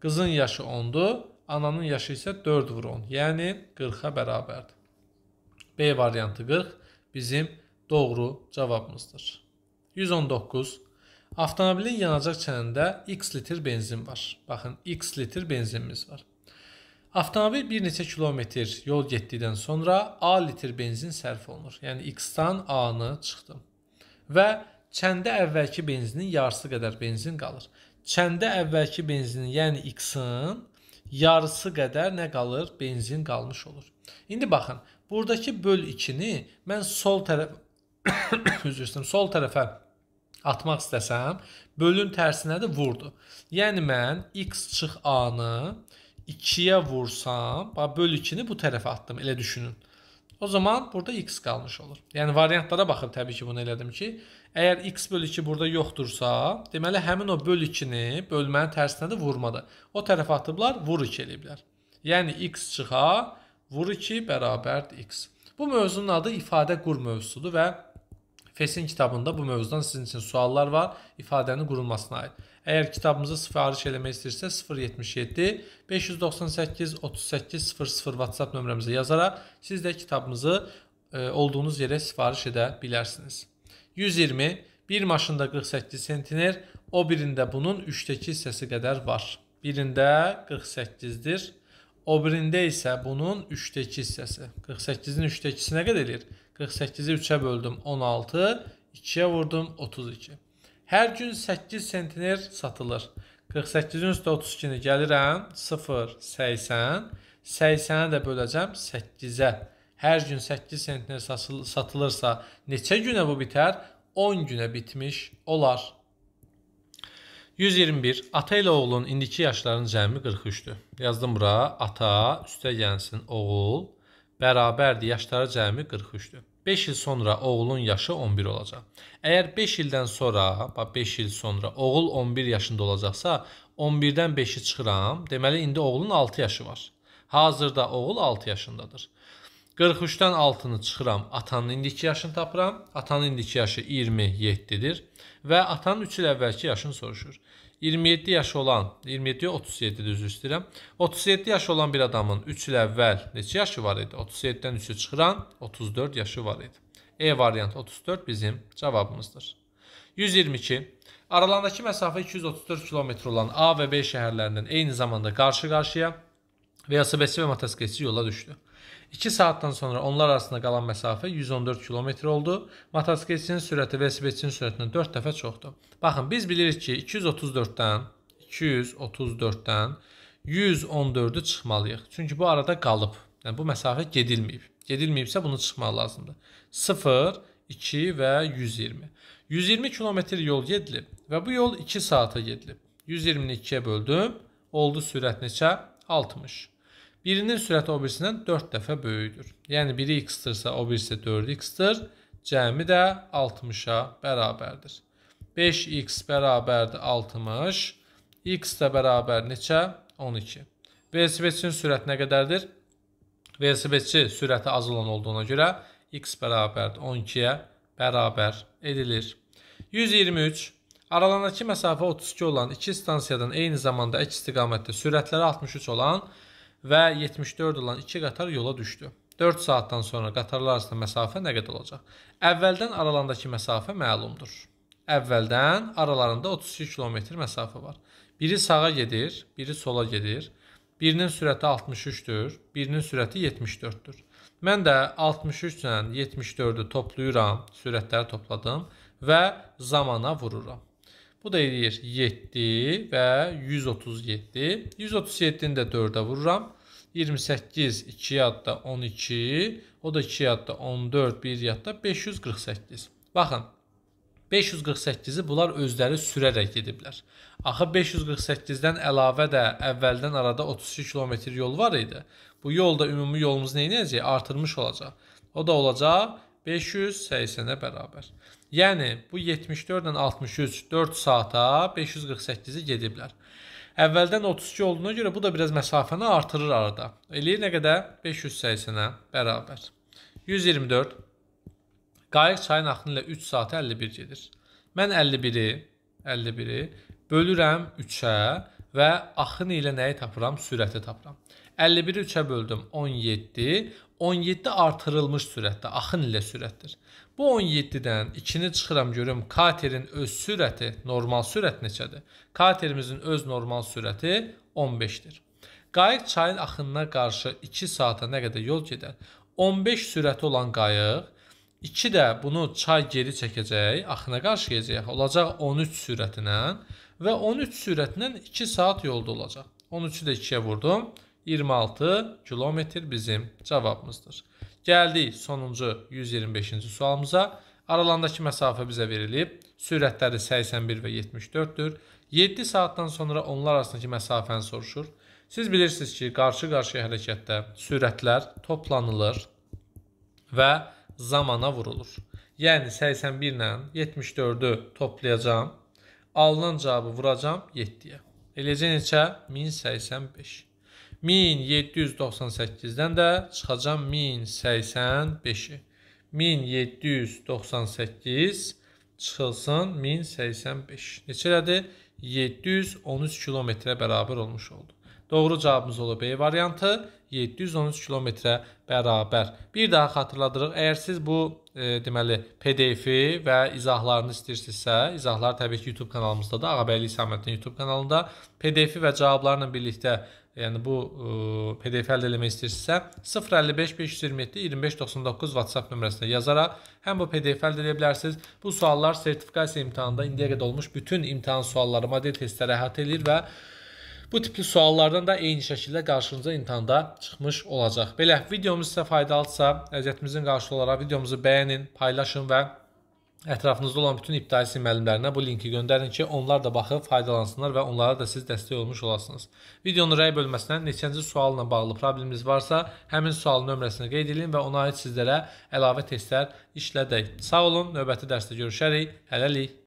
Qızın yaşı 10-dur. Ananın yaşı isə 4 vur 10. Yəni 40-a bərabərdir. B variantı 40 bizim doğru cavabımızdır. 119. Avtomobilin yanacaq çənində X litr benzin var. Baxın, X litr benzinimiz var. Avtomobil bir neçə kilometr yol getdikdən sonra A litr benzin sərf olunur. Yəni X-dan A-nı çıxdım. Və Çəndə əvvəlki benzinin yarısı qədər benzin qalır. Çəndə əvvəlki benzinin, yəni x-in yarısı qədər nə qalır? Benzin qalmış olur. İndi baxın, buradakı böl 2-ni mən sol tərəf *coughs* üzr istəyirəm, sol tərəfə atmaq istəsəm, bölün tərsinədir vurdu. Yəni mən x çıx a-nı 2-yə vursam, bax böl 2-ni bu tərəfə atdım, elə düşünün. O zaman burada x qalmış olur. Yəni variantlara baxıb təbii ki, bunu elədim ki, Əgər x bölü 2 burada yoxdursa, deməli həmin o böl 2-ni bölmənin tərsinə də vurmadı. O tərəfə atıblar, vur 2 eləyiblər. Yəni x çıxa, vur 2 bərabərdir x. Bu mövzunun adı ifadə qur mövzusudur və FES-in kitabında bu mövzudan sizin üçün suallar var ifadənin qurulmasına aid. Əgər kitabımızı sifariş eləmək istəyirsə 077 598 38 00 WhatsApp nömrəmizə yazaraq siz də kitabımızı e, olduğunuz yerə sifariş edə bilərsiniz. 120, bir maşında 48 sentiner, o birində bunun 3-dəki hissəsi qədər var. Birində 48-dir, o birində isə bunun 3-dəki hissəsi. 48-in 3-dəki nə qədər edir? 48-i 3-ə böldüm 16, 2-yə vurdum 32. Hər gün 8 sentiner satılır. 48-in üstə 32-ni gəlirəm, 0, 80, 80-i də böləcəm 8-ə hər gün 8 sentinə satılırsa, neçə günə bu bitər? 10 günə bitmiş olar. 121. Ata ilə oğlun indiki yaşların cəmi 43-dür. Yazdım bura. Ata üstə gəlsin oğul bərabərdir. Yaşları cəmi 43-dür. 5 il sonra oğulun yaşı 11 olacaq. Əgər 5 ildən sonra, bax 5 il sonra oğul 11 yaşında olacaqsa, 11-dən 5-i çıxıram. Deməli indi oğlun 6 yaşı var. Hazırda oğul 6 yaşındadır. 43-dən 6-nı çıxıram, atanın indiki yaşını tapıram. Atanın indiki yaşı 27-dir və atanın 3 il əvvəlki yaşını soruşur. 27 yaşı olan, 27 37 düz istəyirəm. 37 yaşı olan bir adamın 3 il əvvəl neçə yaşı var idi? 37-dən 3-ü çıxıran 34 yaşı var idi. E variant 34 bizim cavabımızdır. 122 Aralarındakı məsafə 234 km olan A və B şəhərlərindən eyni zamanda qarşı-qarşıya velosipedçi və motosikletçi yola düşdü. 2 saatdan sonra onlar arasında qalan məsafə 114 km oldu. Motosikletçinin sürəti velosipedçinin sürətindən 4 dəfə çoxdur. Baxın, biz bilirik ki, 234-dən 234-dən 114-ü çıxmalıyıq. Çünki bu arada qalıb. Yəni bu məsafə gedilməyib. Gedilməyibsə bunu çıxmaq lazımdır. 0, 2 və 120. 120 kilometr yol gedilib və bu yol 2 saata gedilib. 120-ni 2-yə böldüm. Oldu sürət neçə? 60. Birinin sürəti o birisindən 4 dəfə böyükdür. Yəni biri x-dirsə, o birisi 4x-dir. Cəmi də 60-a bərabərdir. 5x bərabərdir 60. x də bərabər neçə? 12. Velosipedçinin sürəti nə qədərdir? Velosipedçi sürəti az olan olduğuna görə x bərabərdir 12-yə bərabər edilir. 123. Aralandakı məsafə 32 olan iki stansiyadan eyni zamanda əks istiqamətdə sürətləri 63 olan və 74 olan iki qatar yola düşdü. 4 saatdan sonra qatarlar arasında məsafə nə qədər olacaq? Əvvəldən aralarındakı məsafə məlumdur. Əvvəldən aralarında 32 km məsafə var. Biri sağa gedir, biri sola gedir. Birinin sürəti 63-dür, birinin sürəti 74-dür. Mən də 63 ilə 74-ü toplayıram, sürətləri topladım və zamana vururam. Bu da eləyir 7 və 137. 137-ni də 4-ə vururam. 28, 2 yadda 12, o da 2 yadda 14, 1 yadda 548. Baxın, 548-i bunlar özləri sürərək gediblər. Axı 548-dən əlavə də əvvəldən arada 32 km yol var idi. Bu yolda ümumi yolumuz nə edəcək? Artırmış olacaq. O da olacaq 580-ə bərabər. Yəni bu 74-dən 63 4 saata 548-i gediblər. Əvvəldən 32 olduğuna görə bu da biraz məsafəni artırır arada. Eləyir nə qədər? 580-ə bərabər. 124 Qayıq çayın axını ilə 3 saata 51 gedir. Mən 51-i 51-i bölürəm 3-ə və axın ilə nəyi tapıram? Sürəti tapıram. 51-i 3-ə böldüm 17, 17 artırılmış sürətdə, axın ilə sürətdir. Bu 17-dən 2-ni çıxıram görüm katerin öz sürəti, normal sürət neçədir? Katerimizin öz normal sürəti 15-dir. Qayıq çayın axınına qarşı 2 saata nə qədər yol gedər? 15 sürəti olan qayıq 2 də bunu çay geri çəkəcək, axına qarşı gedəcək. Olacaq 13 sürətinə və 13 sürətinə 2 saat yolda olacaq. 13-ü də 2-yə vurdum. 26 kilometr bizim cavabımızdır. Gəldik sonuncu 125-ci sualımıza. Aralandakı məsafə bizə verilib. Sürətləri 81 və 74-dür. 7 saatdan sonra onlar arasındakı məsafəni soruşur. Siz bilirsiniz ki, qarşı-qarşıya hərəkətdə sürətlər toplanılır və zamana vurulur. Yəni 81 ilə 74-ü toplayacağam. Alınan cavabı vuracam 7-yə. Eləcə neçə? 1085. 1798-dən də çıxacam 1085-i. 1798 çıxılsın 1085. Neçə elədir? 713 kilometrə bərabər olmuş oldu. Doğru cavabımız olub B variantı 713 kilometrə bərabər. Bir daha xatırladırıq, əgər siz bu e, deməli PDF-i və izahlarını istəyirsinizsə, izahlar təbii ki, YouTube kanalımızda da Ağabəyli İsaməddin YouTube kanalında PDF-i və cavablarla birlikdə yəni bu ə, e, PDF əldə eləmək istəyirsinizsə 055 527 2599 WhatsApp nömrəsinə yazaraq həm bu PDF əldə edə bilərsiniz. Bu suallar sertifikasiya imtahanında indiyə qədər olmuş bütün imtahan sualları model testləri əhatə eləyir və Bu tipli suallardan da eyni şəkildə qarşınıza imtahanda çıxmış olacaq. Belə videomuz sizə faydalıdsa, əziyyətimizin qarşılığı olaraq videomuzu bəyənin, paylaşın və Ətrafınızda olan bütün ibtidai sin müəllimlərinə bu linki göndərin ki, onlar da baxıb faydalansınlar və onlara da siz dəstək olmuş olasınız. Videonun rəy bölməsindən neçənci sualla bağlı probleminiz varsa, həmin sualın nömrəsini qeyd edin və ona aid sizlərə əlavə testlər işlədək. Sağ olun, növbəti dərsdə görüşərik. Hələlik.